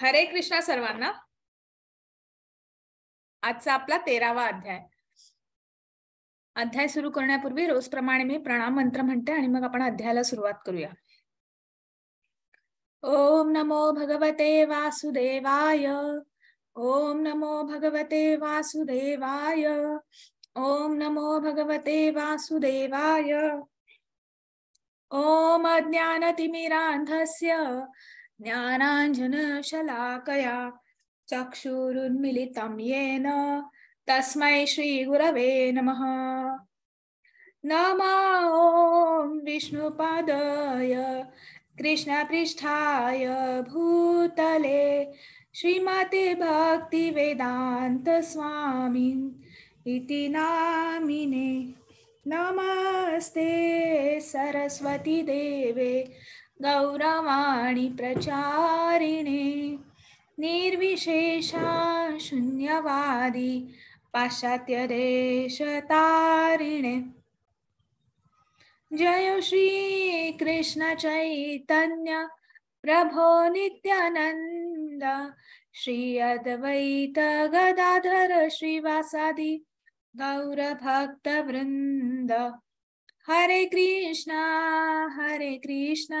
हरे कृष्णा सर्वांना आजचा तेरावा अध्याय अध्याय सुरू करण्यापूर्वी रोजप्रमाणे मी प्रणाम मंत्र म्हणते मग आपण अध्यायाला सुरुवात करूया ओम नमो भगवते वासुदेवाय ओम नमो भगवते वासुदेवाय ओम नमो भगवते वासुदेवाय ओम अज्ञानतिमिरांधस्य ज्ञानाञ्जनशलाकया चक्षुरुन्मिलितं येन तस्मै श्रीगुरवे नमः नमा ॐ विष्णुपादाय कृष्णपृष्ठाय भूतले श्रीमते भक्तिवेदान्तस्वामिन् इति नामिने नमस्ते सरस्वती देवे गौरवाणी प्रचारिणे निर्विशेषा शून्यवादी पाश्चात्य जय श्री कृष्ण चैतन्य प्रभो नित्यानंद श्री अद्वैत गदाधर श्रीवासादि गौरभक्तवृंद हरे कृष्णा हरे कृष्णा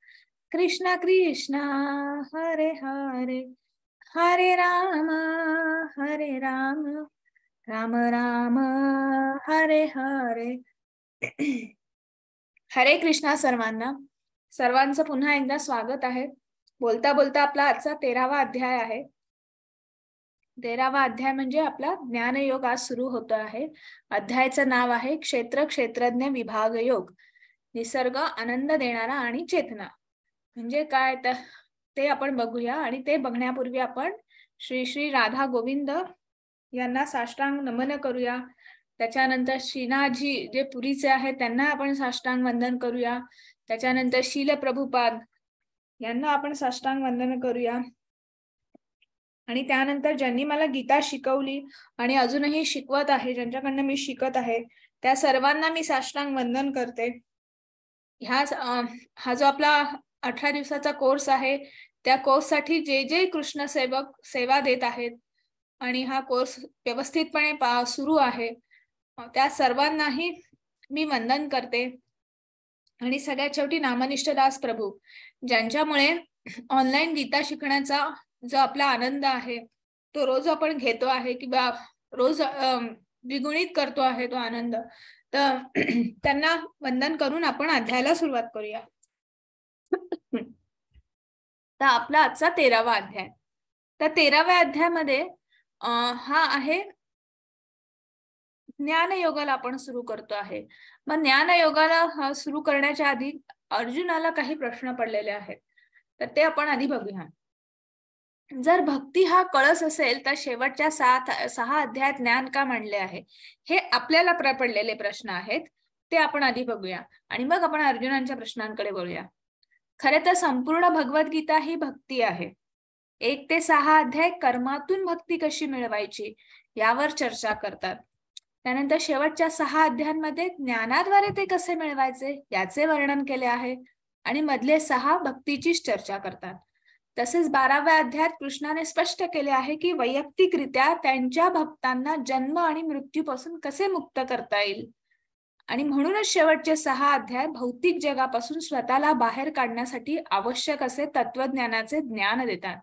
कृष्णा कृष्णा हरे हरे हरे राम हरे राम राम राम हरे हरे हरे कृष्णा सर्वांना सर्वांचं पुन्हा एकदा स्वागत आहे बोलता बोलता आपला आजचा तेरावा अध्याय आहे तेरावा अध्याय म्हणजे आपला ज्ञानयोग आज सुरू होतो आहे अध्यायाचं नाव आहे क्षेत्र क्षेत्रज्ञ विभाग योग निसर्ग आनंद देणारा आणि चेतना म्हणजे काय ते आपण बघूया आणि ते बघण्यापूर्वी आपण श्री श्री राधा गोविंद यांना साष्टांग नमन करूया त्याच्यानंतर श्रीनाजी जे पुरीचे आहेत त्यांना आपण साष्टांग वंदन करूया त्याच्यानंतर शील प्रभुपाद यांना आपण साष्टांग वंदन करूया आणि त्यानंतर ज्यांनी मला गीता शिकवली आणि अजूनही शिकवत आहे ज्यांच्याकडनं मी शिकत आहे त्या सर्वांना मी साष्टांग वंदन करते ह्या हा जो आपला अठरा दिवसाचा कोर्स आहे त्या कोर्स साठी जे जे कृष्ण सेवक सेवा देत आहेत आणि हा कोर्स व्यवस्थितपणे सुरू आहे त्या सर्वांनाही मी वंदन करते आणि सगळ्यात शेवटी नामनिष्ठ दास प्रभू ज्यांच्यामुळे ऑनलाईन गीता शिकण्याचा जो आपला आनंद आहे तो रोज आपण घेतो आहे किंवा रोज द्विगुणित करतो आहे तो आनंद तर त्यांना वंदन करून आपण अध्यायाला सुरुवात करूया तर आपला आजचा तेरावा अध्याय तर तेराव्या अध्यायामध्ये हा आहे ज्ञानयोगाला आपण सुरू करतो आहे मग ज्ञानयोगाला सुरू करण्याच्या आधी अर्जुनाला काही प्रश्न पडलेले आहेत तर ते आपण आधी बघूया जर भक्ती हा कळस असेल तर शेवटच्या सात सहा अध्यायात ज्ञान का मांडले आहे हे आपल्याला पडलेले प्रश्न आहेत ते आपण आधी बघूया आणि मग आपण अर्जुनांच्या प्रश्नांकडे बोलूया खरे तर संपूर्ण भगवद्गीता ही भक्ती आहे एक ते सहा अध्याय कर्मातून भक्ती कशी मिळवायची यावर चर्चा करतात त्यानंतर शेवटच्या सहा अध्यायांमध्ये ज्ञानाद्वारे ते कसे मिळवायचे याचे वर्णन केले आहे आणि मधले सहा भक्तीचीच चर्चा करतात तसेच बाराव्या अध्यायात कृष्णाने स्पष्ट केले आहे की वैयक्तिकरित्या त्यांच्या भक्तांना जन्म आणि मृत्यूपासून कसे मुक्त करता येईल आणि म्हणूनच शेवटचे सहा अध्याय भौतिक जगापासून स्वतःला बाहेर काढण्यासाठी आवश्यक असे तत्वज्ञानाचे ज्ञान देतात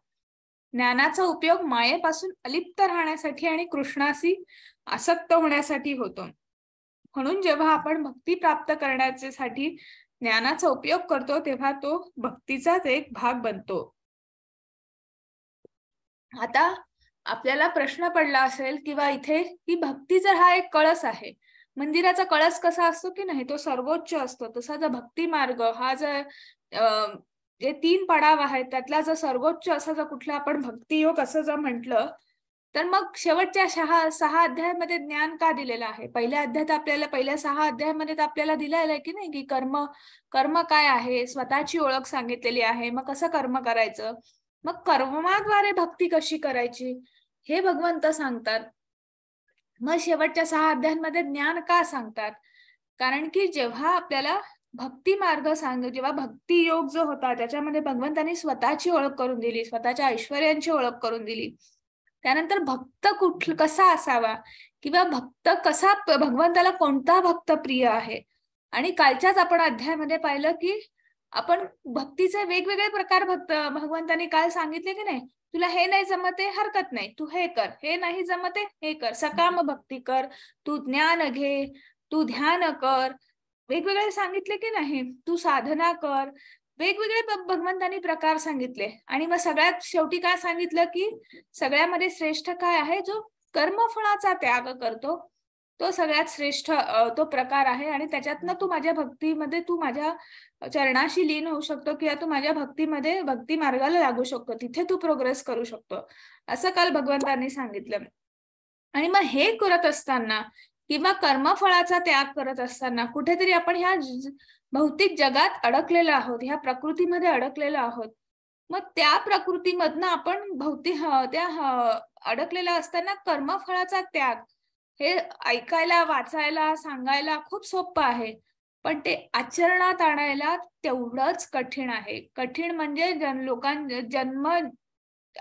ज्ञानाचा उपयोग मायेपासून अलिप्त राहण्यासाठी आणि कृष्णाशी आसक्त होण्यासाठी होतो म्हणून जेव्हा आपण भक्ती प्राप्त करण्यासाठी ज्ञानाचा उपयोग करतो तेव्हा तो भक्तीचाच एक भाग बनतो आता आपल्याला प्रश्न पडला असेल किंवा इथे की भक्ती जर हा एक कळस आहे मंदिराचा कळस कसा असतो की नाही तो सर्वोच्च असतो तसा जो भक्ती मार्ग हा जर जे तीन पडाव आहेत त्यातला जर सर्वोच्च असा जर कुठला आपण भक्तियोग असं जर म्हटलं तर मग शेवटच्या सहा सहा अध्यायामध्ये ज्ञान का दिलेलं आहे पहिल्या अध्यायात आपल्याला पहिल्या सहा अध्यायामध्ये तर आपल्याला दिलेलं आहे की नाही की कर्म कर्म काय आहे स्वतःची ओळख सांगितलेली आहे मग कसं कर्म करायचं मग कर्माद्वारे भक्ती कशी करायची हे भगवंत सांगतात मग शेवटच्या सहा अध्यायांमध्ये ज्ञान का सांगतात कारण की जेव्हा आपल्याला भक्ती मार्ग सांग जेव्हा भक्ती योग जो होता त्याच्यामध्ये भगवंतांनी स्वतःची ओळख करून दिली स्वतःच्या ऐश्वर्यांची ओळख करून दिली त्यानंतर भक्त कुठ कसा असावा किंवा भक्त कसा भगवंताला कोणता भक्त प्रिय आहे आणि कालच्याच आपण अध्यायामध्ये पाहिलं की आपण भक्तीचे वेगवेगळे प्रकार भक्त भगवंतांनी काल सांगितले की नाही तुला हे नाही जमते हरकत नाही तू हे कर हे नाही जमते हे कर सकाम भक्ती कर तू ज्ञान घे तू ध्यान कर वेगवेगळे सांगितले की नाही तू साधना कर वेगवेगळे भगवंतांनी प्रकार सांगितले आणि मग सगळ्यात शेवटी काय सांगितलं की सगळ्यामध्ये श्रेष्ठ काय आहे जो कर्मफळाचा त्याग करतो तो सगळ्यात श्रेष्ठ तो प्रकार आहे आणि त्याच्यातनं तू माझ्या भक्तीमध्ये तू माझ्या चरणाशी लीन होऊ शकतो किंवा तू माझ्या भक्तीमध्ये भक्ती मार्गाला लागू शकतो तिथे तू प्रोग्रेस करू शकतो असं काल भगवंतांनी सांगितलं आणि मग हे करत असताना किंवा कर्मफळाचा त्याग करत असताना कुठेतरी आपण ह्या भौतिक जगात अडकलेलो आहोत ह्या प्रकृतीमध्ये अडकलेलो आहोत मग त्या प्रकृतीमधनं आपण भौतिक त्या अडकलेला असताना कर्मफळाचा त्याग हे ऐकायला वाचायला सांगायला खूप सोपं आहे पण ते आचरणात आणायला तेवढंच कठीण आहे कठीण म्हणजे जन लोकां जन्म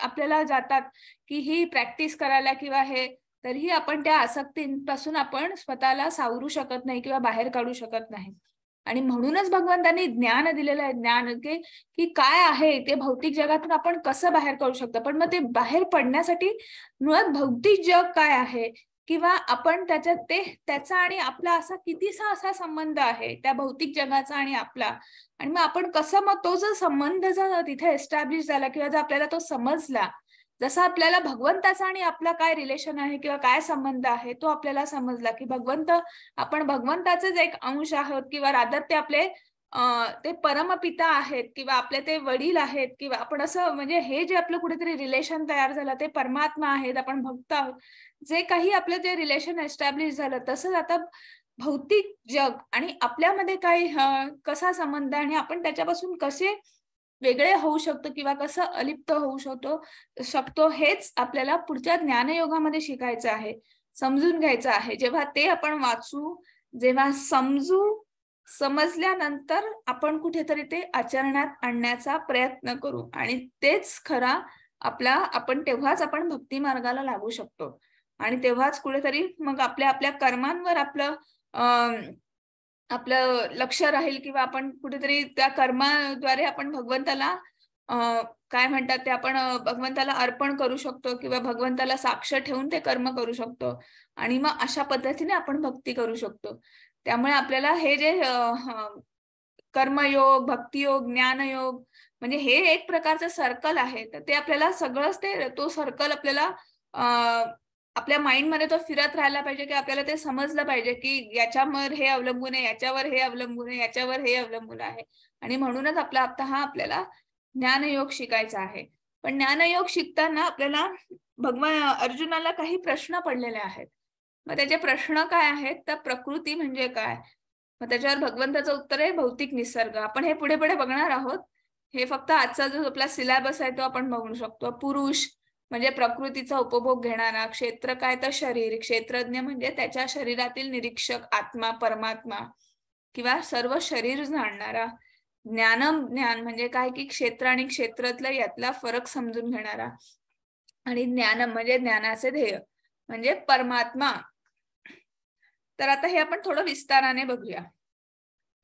आपल्याला जातात की ही प्रॅक्टिस करायला किंवा हे तरीही आपण त्या आसक्तींपासून आपण स्वतःला सावरू शकत नाही किंवा बाहेर काढू शकत नाही आणि म्हणूनच भगवंतांनी ज्ञान दिलेलं आहे ज्ञान की म्हणजे की काय आहे ते भौतिक जगातून आपण कसं बाहेर काढू शकतो पण मग ते बाहेर पडण्यासाठी मुळात भौतिक जग काय आहे किंवा आपण त्याच्यात ते त्याचा आणि आपला असा कितीसा असा संबंध आहे त्या भौतिक जगाचा आणि आपला आणि मग आपण कसं मग तो जो संबंध जर तिथे एस्टॅब्लिश झाला किंवा जर आपल्याला तो समजला जसा आपल्याला भगवंताचा आणि आपला काय रिलेशन आहे किंवा काय संबंध आहे तो आपल्याला समजला की भगवंत आपण भगवंताचेच एक अंश आहोत किंवा राधर ते आपले ते परमपिता आहेत किंवा आपले ते वडील आहेत किंवा आपण असं म्हणजे हे जे आपलं कुठेतरी रिलेशन तयार झालं ते परमात्मा आहेत आपण भक्त आहोत जे काही आपलं जे रिलेशन एस्टॅब्लिश झालं तसंच आता भौतिक जग आणि आपल्यामध्ये काय कसा संबंध आणि आपण त्याच्यापासून कसे वेगळे होऊ शकतो किंवा कसं अलिप्त होऊ शकतो शकतो हेच आपल्याला पुढच्या ज्ञानयोगामध्ये शिकायचं आहे समजून घ्यायचं आहे जेव्हा ते आपण वाचू जेव्हा समजू समजल्यानंतर आपण कुठेतरी ते आचरणात आणण्याचा प्रयत्न करू आणि तेच खरा आपला आपण तेव्हाच आपण भक्ती मार्गाला लागू शकतो आणि तेव्हाच कुठेतरी मग आपल्या आपल्या कर्मांवर आपलं आपलं लक्ष राहील किंवा आपण कुठेतरी त्या कर्माद्वारे आपण भगवंताला काय म्हणतात ते आपण भगवंताला अर्पण करू शकतो किंवा भगवंताला साक्ष ठेवून ते कर्म करू शकतो आणि मग अशा पद्धतीने आपण भक्ती करू शकतो त्यामुळे आपल्याला हे जे कर्मयोग भक्तियोग ज्ञानयोग म्हणजे हे एक प्रकारचं सर्कल आहे तर ते आपल्याला सगळंच ते तो सर्कल आपल्याला आपल्या माइंडमध्ये तो फिरत राहायला पाहिजे की आपल्याला ते समजलं पाहिजे की याच्यावर हे अवलंबून आहे याच्यावर हे अवलंबून आहे याच्यावर हे अवलंबून आहे आणि म्हणूनच आपला आता हा आपल्याला ज्ञानयोग शिकायचा आहे पण ज्ञानयोग शिकताना आपल्याला भगवान अर्जुनाला काही प्रश्न पडलेले आहेत मग त्याचे प्रश्न काय आहेत तर प्रकृती म्हणजे काय मग त्याच्यावर भगवंताचं उत्तर आहे भौतिक निसर्ग आपण हे पुढे पुढे बघणार आहोत हे फक्त आजचा जो आपला सिलेबस आहे तो आपण बघू शकतो पुरुष म्हणजे प्रकृतीचा उपभोग घेणारा क्षेत्र काय तर शरीर क्षेत्रज्ञ म्हणजे त्याच्या शरीरातील निरीक्षक आत्मा परमात्मा किंवा सर्व शरीर जाणणारा ज्ञान ज्ञान म्हणजे काय की क्षेत्र आणि क्षेत्रातलं यातला फरक समजून घेणारा आणि ज्ञान म्हणजे ज्ञानाचे ध्येय म्हणजे परमात्मा तर आता हे आपण थोडं विस्ताराने बघूया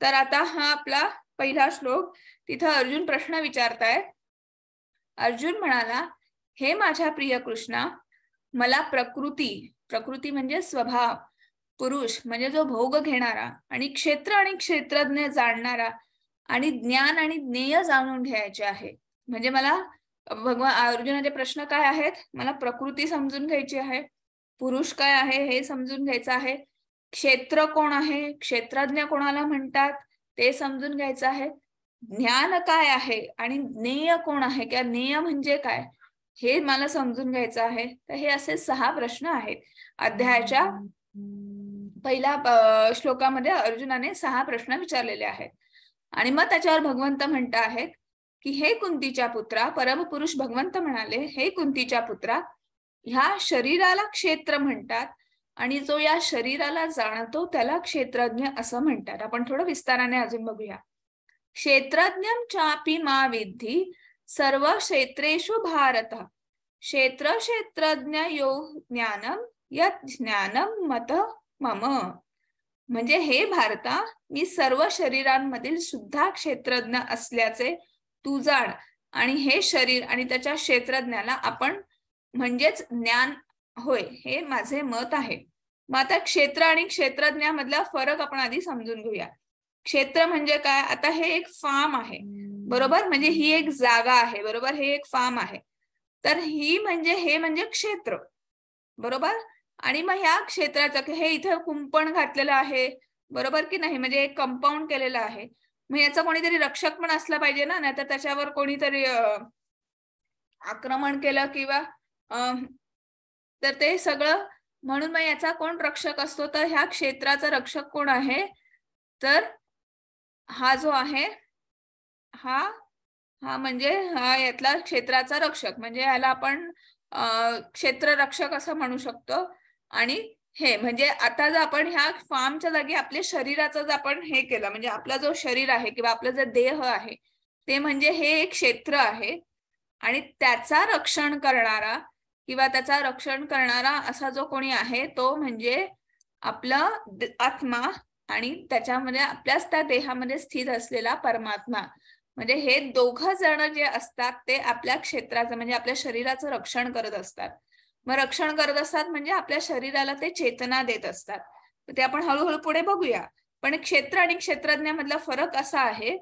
तर आता हा आपला पहिला श्लोक तिथं अर्जुन प्रश्न विचारताय अर्जुन म्हणाला हे माझ्या प्रिय कृष्णा मला प्रकृती प्रकृती म्हणजे स्वभाव पुरुष म्हणजे जो भोग घेणारा आणि क्षेत्र आणि क्षेत्रज्ञ जाणणारा आणि ज्ञान आणि ज्ञेय जाणून घ्यायचे आहे म्हणजे मला भगवान अर्जुनाचे प्रश्न काय आहेत मला प्रकृती समजून घ्यायची आहे पुरुष काय आहे हे समजून घ्यायचं आहे क्षेत्र कोण आहे क्षेत्रज्ञ कोणाला म्हणतात ते समजून घ्यायचं आहे ज्ञान काय आहे आणि ज्ञेय कोण आहे किंवा ज्ञेय म्हणजे काय हे मला समजून घ्यायचं आहे तर हे असे सहा प्रश्न आहेत अध्यायाच्या पहिल्या श्लोकामध्ये अर्जुनाने सहा प्रश्न विचारलेले आहेत आणि मग त्याच्यावर भगवंत म्हणत आहेत की हे कुंतीच्या पुत्रा परमपुरुष भगवंत म्हणाले हे कुंतीच्या पुत्रा ह्या शरीराला क्षेत्र म्हणतात आणि जो या शरीराला जाणतो त्याला क्षेत्रज्ञ असं म्हणतात आपण थोडं विस्ताराने अजून बघूया क्षेत्रज्ञ चापी मा सर्व क्षेत्रेषु भारत क्षेत्र क्षेत्रज्ञ यो ज्ञानम यत ज्ञानम मत मम म्हणजे हे भारता मी सर्व शरीरांमधील सुद्धा क्षेत्रज्ञ असल्याचे तू जाण आणि हे शरीर आणि त्याच्या क्षेत्रज्ञाला आपण म्हणजेच ज्ञान होय हे माझे मत आहे मग आता क्षेत्र आणि क्षेत्रज्ञामधला फरक आपण आधी समजून घेऊया क्षेत्र म्हणजे काय आता हे एक फार्म आहे बरोबर म्हणजे ही एक जागा आहे बरोबर हे एक फार्म आहे तर ही म्हणजे हे म्हणजे क्षेत्र बरोबर आणि मग ह्या क्षेत्राचं हे इथं कुंपण घातलेलं आहे बरोबर की नाही म्हणजे एक कंपाऊंड केलेलं आहे मग याचा कोणीतरी रक्षक पण असला पाहिजे ना नाहीतर त्याच्यावर कोणीतरी आक्रमण केलं किंवा तर ते सगळं म्हणून मग याचा कोण रक्षक असतो तर ह्या क्षेत्राचा रक्षक कोण आहे तर हा जो आहे हा हा म्हणजे हा यातला क्षेत्राचा रक्षक म्हणजे याला आपण क्षेत्र रक्षक असं म्हणू शकतो आणि हे म्हणजे आता जर आपण ह्या फार्मच्या जागी आपल्या शरीराचं आपण हे केलं म्हणजे आपला जो शरीर आहे किंवा आपला जो देह आहे ते म्हणजे हे एक क्षेत्र आहे आणि त्याचा रक्षण करणारा किंवा त्याचा रक्षण करणारा असा जो कोणी आहे तो म्हणजे आपला आत्मा आणि त्याच्यामध्ये आपल्याच त्या देहामध्ये स्थित असलेला परमात्मा म्हणजे हे दोघं जण जे असतात ते आपल्या क्षेत्राचं म्हणजे आपल्या शरीराचं रक्षण करत असतात मग रक्षण करत असतात म्हणजे आपल्या शरीराला ते चेतना देत असतात ते आपण हळूहळू पुढे बघूया पण क्षेत्र आणि क्षेत्रज्ञामधला फरक असा आहे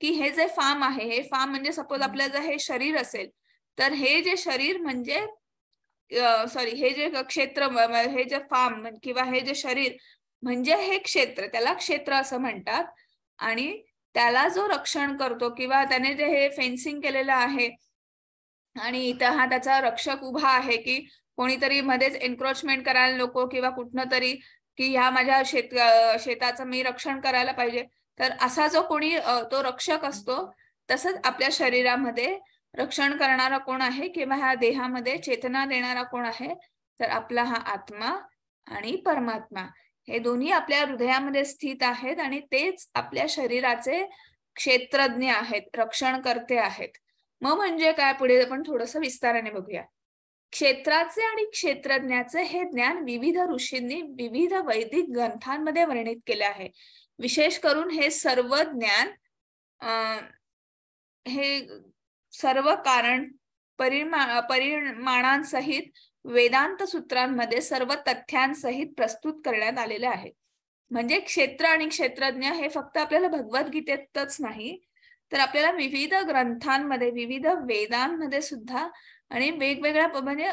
की हे जे फार्म आहे हे फार्म म्हणजे सपोज आपलं जर हे शरीर असेल तर हे जे शरीर म्हणजे सॉरी हे जे क्षेत्र हे जे फार्म किंवा हे जे शरीर म्हणजे हे क्षेत्र त्याला क्षेत्र असं म्हणतात आणि त्याला जो रक्षण करतो किंवा त्याने जे हे फेन्सिंग केलेलं आहे आणि इथं हा त्याचा रक्षक उभा आहे की कोणीतरी मध्येच एन्क्रोचमेंट करायला नको किंवा कुठनं तरी की ह्या माझ्या शेत शेताचं मी रक्षण करायला पाहिजे तर असा जो कोणी तो रक्षक असतो तसंच आपल्या शरीरामध्ये रक्षण करणारा कोण आहे किंवा ह्या देहामध्ये चेतना देणारा कोण आहे तर आपला हा आत्मा आणि परमात्मा हे दोन्ही आपल्या हृदयामध्ये स्थित आहेत आणि तेच आपल्या शरीराचे क्षेत्रज्ञ आहेत रक्षण करते आहेत मग म्हणजे काय पुढे आपण थोडस विस्ताराने बघूया क्षेत्राचे आणि क्षेत्रज्ञाचे हे ज्ञान विविध ऋषींनी विविध वैदिक ग्रंथांमध्ये वर्णित केले आहे विशेष करून हे सर्व ज्ञान हे सर्व कारण परिमा परिमाणांसहित वेदांत सूत्रांमध्ये सर्व तथ्यांसहित प्रस्तुत करण्यात आलेले आहे म्हणजे क्षेत्र आणि क्षेत्रज्ञ हे फक्त आपल्याला भगवद्गीतेतच नाही तर आपल्याला विविध ग्रंथांमध्ये विविध वेदांमध्ये सुद्धा आणि वेगवेगळ्या म्हणजे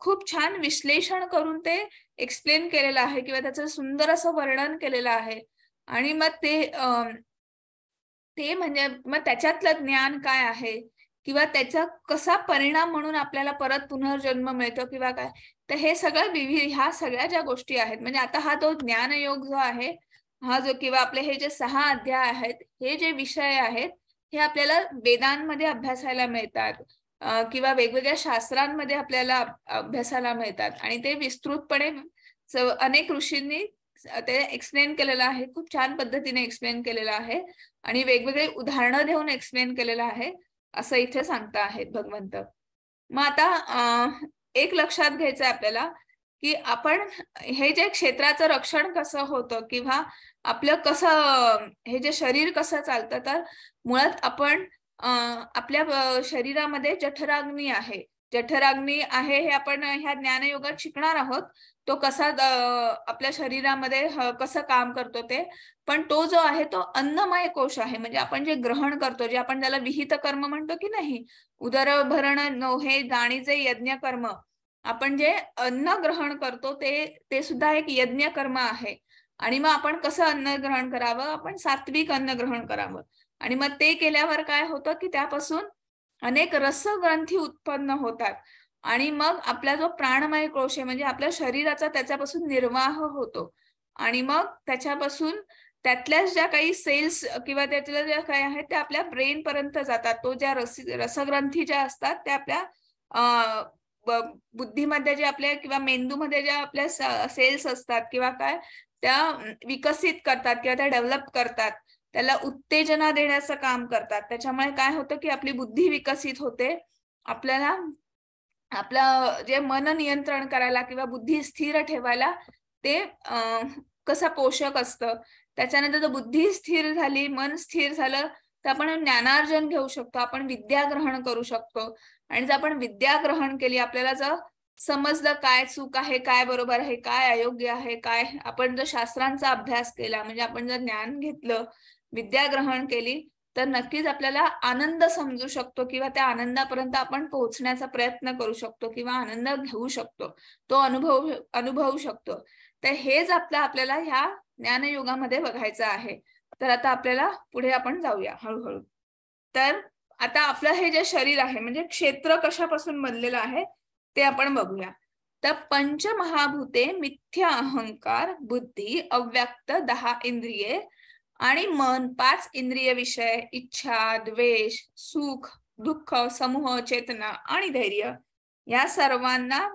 खूप छान विश्लेषण करून ते एक्सप्लेन केलेलं आहे किंवा त्याचं सुंदर असं वर्णन केलेलं आहे आणि मग ते ते म्हणजे मग त्याच्यातलं ज्ञान काय आहे किंवा त्याचा कसा परिणाम म्हणून आपल्याला परत पुनर्जन्म मिळतो किंवा काय तर हे सगळं विविध ह्या सगळ्या ज्या गोष्टी आहेत म्हणजे आता हा जो ज्ञानयोग जो आहे हा जो किंवा आपले हे जे सहा अध्याय आहेत हे जे विषय आहेत हे आपल्याला वेदांमध्ये अभ्यासायला मिळतात किंवा वेगवेगळ्या शास्त्रांमध्ये आपल्याला अभ्यासायला मिळतात आणि ते विस्तृतपणे अनेक ऋषींनी ते एक्सप्लेन केलेलं आहे खूप छान पद्धतीने एक्सप्लेन केलेलं आहे आणि वेगवेगळे उदाहरणं देऊन एक्सप्लेन केलेलं आहे असं इथे सांगता आहेत भगवंत मग आता एक लक्षात घ्यायचं आपल्याला की आपण हे जे क्षेत्राचं रक्षण कसं होतं किंवा आपलं कसं हे जे शरीर कसं चालतं तर मुळात आपण आपल्या शरीरामध्ये जठराग्नी आहे जठराग्नी आहे हे आपण ह्या ज्ञानयोगात शिकणार आहोत तो कसा आपल्या शरीरामध्ये कसं काम करतो ते पण तो जो आहे तो अन्नमय कोश आहे म्हणजे आपण जे ग्रहण करतो जे आपण त्याला विहित कर्म म्हणतो की नाही उदरभरण नोहे दाणीचे यज्ञ कर्म आपण जे अन्न ग्रहण करतो ते ते सुद्धा एक यज्ञ कर्म आहे आणि मग आपण कसं अन्न ग्रहण करावं आपण सात्विक अन्न ग्रहण करावं आणि मग ते केल्यावर काय होतं की त्यापासून अनेक रसग्रंथी उत्पन्न होतात आणि मग आपला जो प्राणमय कोश आहे म्हणजे आपल्या शरीराचा त्याच्यापासून निर्वाह होतो आणि मग त्याच्यापासून त्यातल्याच ज्या काही सेल्स किंवा त्यातल्या ज्या काही आहेत त्या आपल्या ब्रेन पर्यंत जातात तो ज्या रस रसग्रंथी ज्या असतात त्या आपल्या बुद्धीमध्ये जे आपल्या किंवा मेंदूमध्ये ज्या आपल्या सेल्स असतात किंवा काय त्या विकसित करतात किंवा त्या डेव्हलप करतात त्याला उत्तेजना देण्याचं काम करतात त्याच्यामुळे काय होतं की आपली बुद्धी विकसित होते आपल्याला आपलं जे मन नियंत्रण करायला किंवा बुद्धी स्थिर ठेवायला ते कसं पोषक असतं त्याच्यानंतर जर बुद्धी स्थिर झाली मन स्थिर झालं तर आपण ज्ञानार्जन घेऊ शकतो आपण विद्या ग्रहण करू शकतो आणि जर आपण विद्या ग्रहण केली आपल्याला जर समजलं काय चूक आहे काय बरोबर आहे काय अयोग्य आहे काय आपण जर शास्त्रांचा अभ्यास केला म्हणजे आपण जर ज्ञान घेतलं विद्या ग्रहण केली तर नक्कीच आपल्याला आनंद समजू शकतो किंवा त्या आनंदापर्यंत आपण पोहोचण्याचा प्रयत्न करू शकतो किंवा आनंद घेऊ शकतो तो अनुभव अनुभवू शकतो तर हेच आपलं आपल्याला ह्या ज्ञानयुगामध्ये बघायचं आहे तर आता आपल्याला पुढे आपण जाऊया हळूहळू तर आता आपलं हे जे शरीर आहे म्हणजे क्षेत्र कशापासून बनलेलं आहे ते आपण बघूया तर पंचमहाभूते मिथ्या अहंकार बुद्धी अव्यक्त दहा इंद्रिये आणि मन पाच इंद्रिय विषय इच्छा द्वेष सुख दुःख समूह चेतना आणि धैर्य या सर्वांना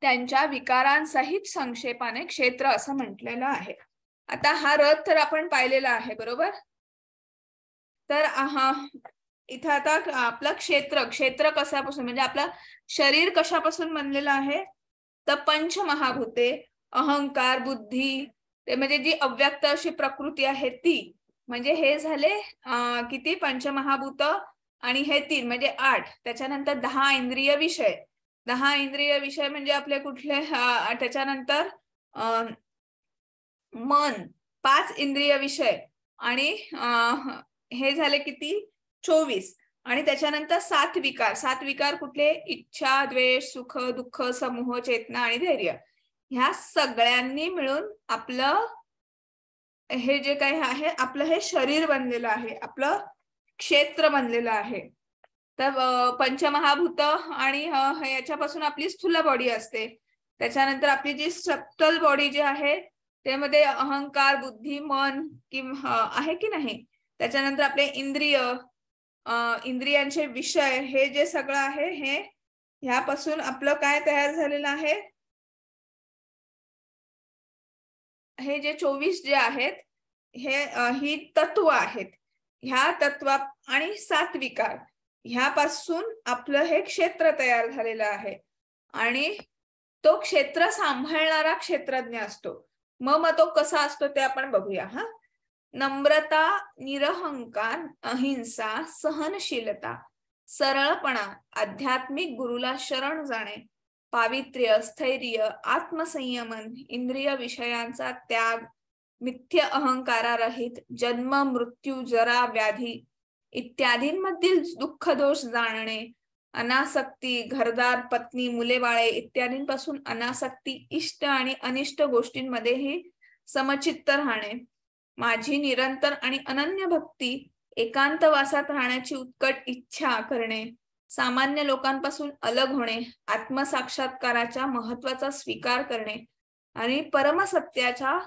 त्यांच्या विकारांसहित संक्षेपाने क्षेत्र असं म्हटलेलं आहे आता हा रथ तर आपण पाहिलेला आहे बरोबर तर हा इथं आता आपलं क्षेत्र क्षेत्र कशापासून म्हणजे आपलं शरीर कशापासून बनलेलं आहे तर पंच महाभूते अहंकार बुद्धी ते म्हणजे जी अव्यक्त अशी प्रकृती आहे ती म्हणजे हे झाले किती पंचमहाभूत आणि हे तीन म्हणजे आठ त्याच्यानंतर दहा इंद्रिय विषय दहा इंद्रिय विषय म्हणजे आपले कुठले त्याच्यानंतर मन पाच इंद्रिय विषय आणि हे झाले किती चोवीस आणि त्याच्यानंतर सात विकार सात विकार कुठले इच्छा द्वेष सुख दुःख समूह चेतना आणि धैर्य ह्या सगळ्यांनी मिळून आपलं हे जे काही आहे आपलं हे शरीर बनलेलं आहे आपलं क्षेत्र बनलेलं आहे तर पंचमहाभूत आणि याच्यापासून आपली स्थूल बॉडी असते त्याच्यानंतर आपली जी सप्तल बॉडी जी आहे त्यामध्ये अहंकार बुद्धी मन कि आहे की नाही त्याच्यानंतर आपले इंद्रिय इंद्रियांचे विषय हे जे सगळं आहे हे ह्यापासून आपलं काय तयार झालेलं आहे हे जे चोवीस जे आहेत हे ही तत्व आहेत ह्या तत्वा आणि सात विकार ह्यापासून आपलं हे क्षेत्र तयार झालेलं आहे आणि तो क्षेत्र सांभाळणारा क्षेत्रज्ञ असतो मग मग तो कसा असतो ते आपण बघूया हा नम्रता निरहंकार अहिंसा सहनशीलता सरळपणा आध्यात्मिक गुरुला शरण जाणे पावित्र्य स्थैर्य आत्मसंयमन इंद्रिय विषयांचा त्याग मिथ्य अहंकारारहित जन्म मृत्यू जरा व्याधी इत्यादींमधील दुःख दोष जाणणे अनासक्ती घरदार पत्नी मुलेबाळे इत्यादींपासून अनासक्ती इष्ट आणि अनिष्ट गोष्टींमध्येही समचित्त राहणे माझी निरंतर आणि अनन्य भक्ती एकांतवासात राहण्याची उत्कट इच्छा करणे सामान्य लोकांपासून अलग होणे आत्मसाक्षात्काराच्या महत्वाचा स्वीकार करणे आणि परमसत्याच्या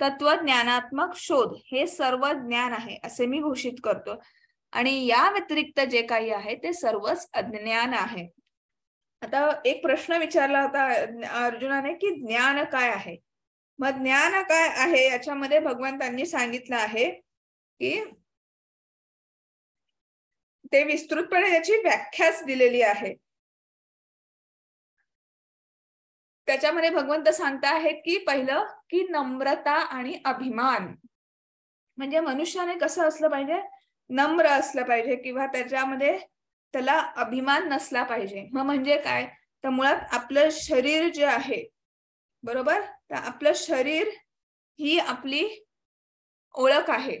तत्वज्ञानात्मक शोध हे सर्व ज्ञान आहे असे मी घोषित करतो आणि या व्यतिरिक्त जे काही आहे ते सर्वच अज्ञान आहे आता एक प्रश्न विचारला होता अर्जुनाने की ज्ञान काय आहे मग ज्ञान काय आहे याच्यामध्ये भगवंतांनी सांगितलं आहे की ते विस्तृतपणे याची व्याख्याच दिलेली आहे त्याच्यामध्ये भगवंत सांगता आहेत की पहिलं की नम्रता आणि अभिमान म्हणजे मनुष्याने कसं असलं पाहिजे नम्र असलं पाहिजे किंवा त्याच्यामध्ये त्याला अभिमान नसला पाहिजे मग म्हणजे काय तर मुळात आपलं शरीर जे आहे बरोबर तर आपलं शरीर ही आपली ओळख आहे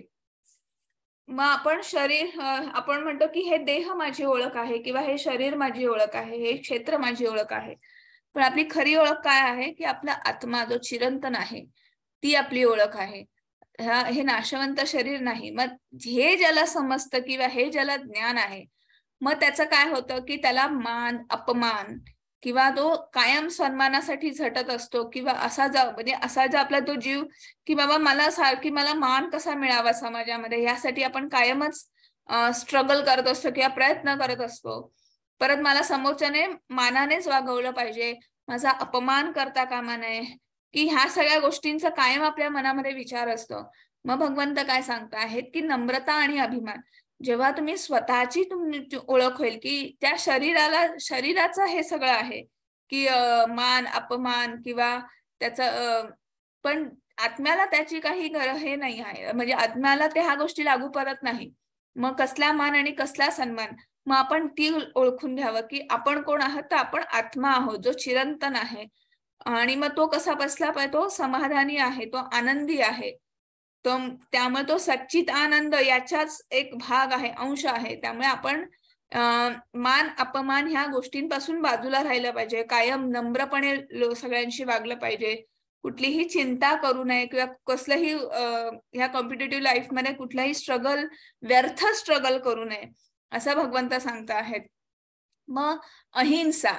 मग आपण शरीर आपण म्हणतो की हे देह माझी ओळख आहे किंवा हे शरीर माझी ओळख आहे हे क्षेत्र माझी ओळख आहे पण आपली खरी ओळख काय आहे की आपला आत्मा जो चिरंतन आहे ती आपली ओळख आहे हे नाशवंत शरीर नाही मग हे ज्याला समजतं किंवा हे ज्याला ज्ञान आहे मग त्याचं काय होतं की त्याला मान अपमान किंवा तो कायम सन्मानासाठी झटत असतो किंवा असा जा म्हणजे असा जा आपला तो जीव की बाबा मला सारखी मला मान कसा मिळावा समाजामध्ये यासाठी आपण कायमच स्ट्रगल करत असतो किंवा प्रयत्न करत असतो परत मला समोरच्याने मानानेच वागवलं पाहिजे माझा अपमान करता कामा नये की ह्या सगळ्या गोष्टींचा कायम आपल्या मनामध्ये विचार असतो मग भगवंत काय सांगता आहेत की नम्रता आणि अभिमान जेव्हा तुम्ही स्वतःची ओळख होईल की त्या शरीराला शरीराचं हे सगळं आहे की मान अपमान किंवा त्याचा पण आत्म्याला त्याची काही हे नाही आहे म्हणजे आत्म्याला त्या ह्या गोष्टी लागू पडत नाही मग कसला मान आणि कसला सन्मान मग आपण ती ओळखून घ्यावं की आपण कोण आहोत तर आपण आत्मा आहोत जो चिरंतन आहे आणि मग तो कसा बसला पाहिजे तो समाधानी आहे तो आनंदी आहे तो त्यामुळे तो सच्चित आनंद याचाच एक भाग आहे अंश आहे त्यामुळे आपण मान अपमान ह्या गोष्टींपासून बाजूला राहिलं पाहिजे कायम नम्रपणे सगळ्यांशी वागलं पाहिजे कुठलीही चिंता करू नये किंवा कसलंही ह्या कॉम्पिटेटिव्ह लाईफमध्ये कुठलाही स्ट्रगल व्यर्थ स्ट्रगल करू नये असं भगवंत सांगत आहेत मग अहिंसा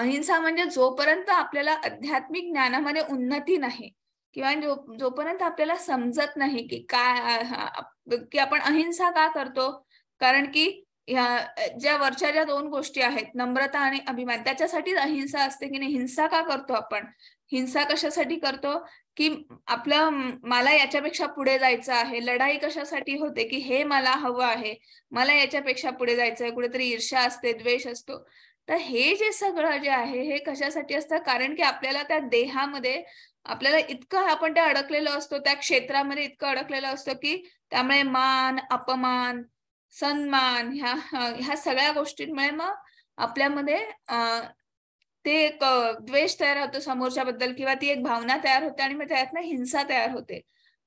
अहिंसा म्हणजे जोपर्यंत आपल्याला आध्यात्मिक ज्ञानामध्ये उन्नती नाही किंवा जो जोपर्यंत आपल्याला समजत नाही की काय की आपण अहिंसा का करतो कारण की ह्या ज्या वरच्या ज्या दोन गोष्टी आहेत नम्रता आणि अभिमान त्याच्यासाठीच अहिंसा असते की नाही हिंसा का करतो आपण हिंसा कशासाठी करतो की आपलं मला याच्यापेक्षा पुढे जायचं आहे लढाई कशासाठी होते की हे मला हवं आहे मला याच्यापेक्षा पुढे जायचं आहे कुठेतरी ईर्षा असते द्वेष असतो तर हे जे सगळं जे आहे हे कशासाठी असतं कारण की आपल्याला त्या देहामध्ये आपल्याला इतकं आपण त्या अडकलेलं असतो त्या क्षेत्रामध्ये इतकं अडकलेलं असतो की त्यामुळे मान अपमान सन्मान ह्या ह्या सगळ्या गोष्टींमुळे मग आपल्यामध्ये ते एक द्वेष तयार होतो समोरच्या बद्दल किंवा ती एक भावना तयार होते आणि मग त्यातनं हिंसा तयार होते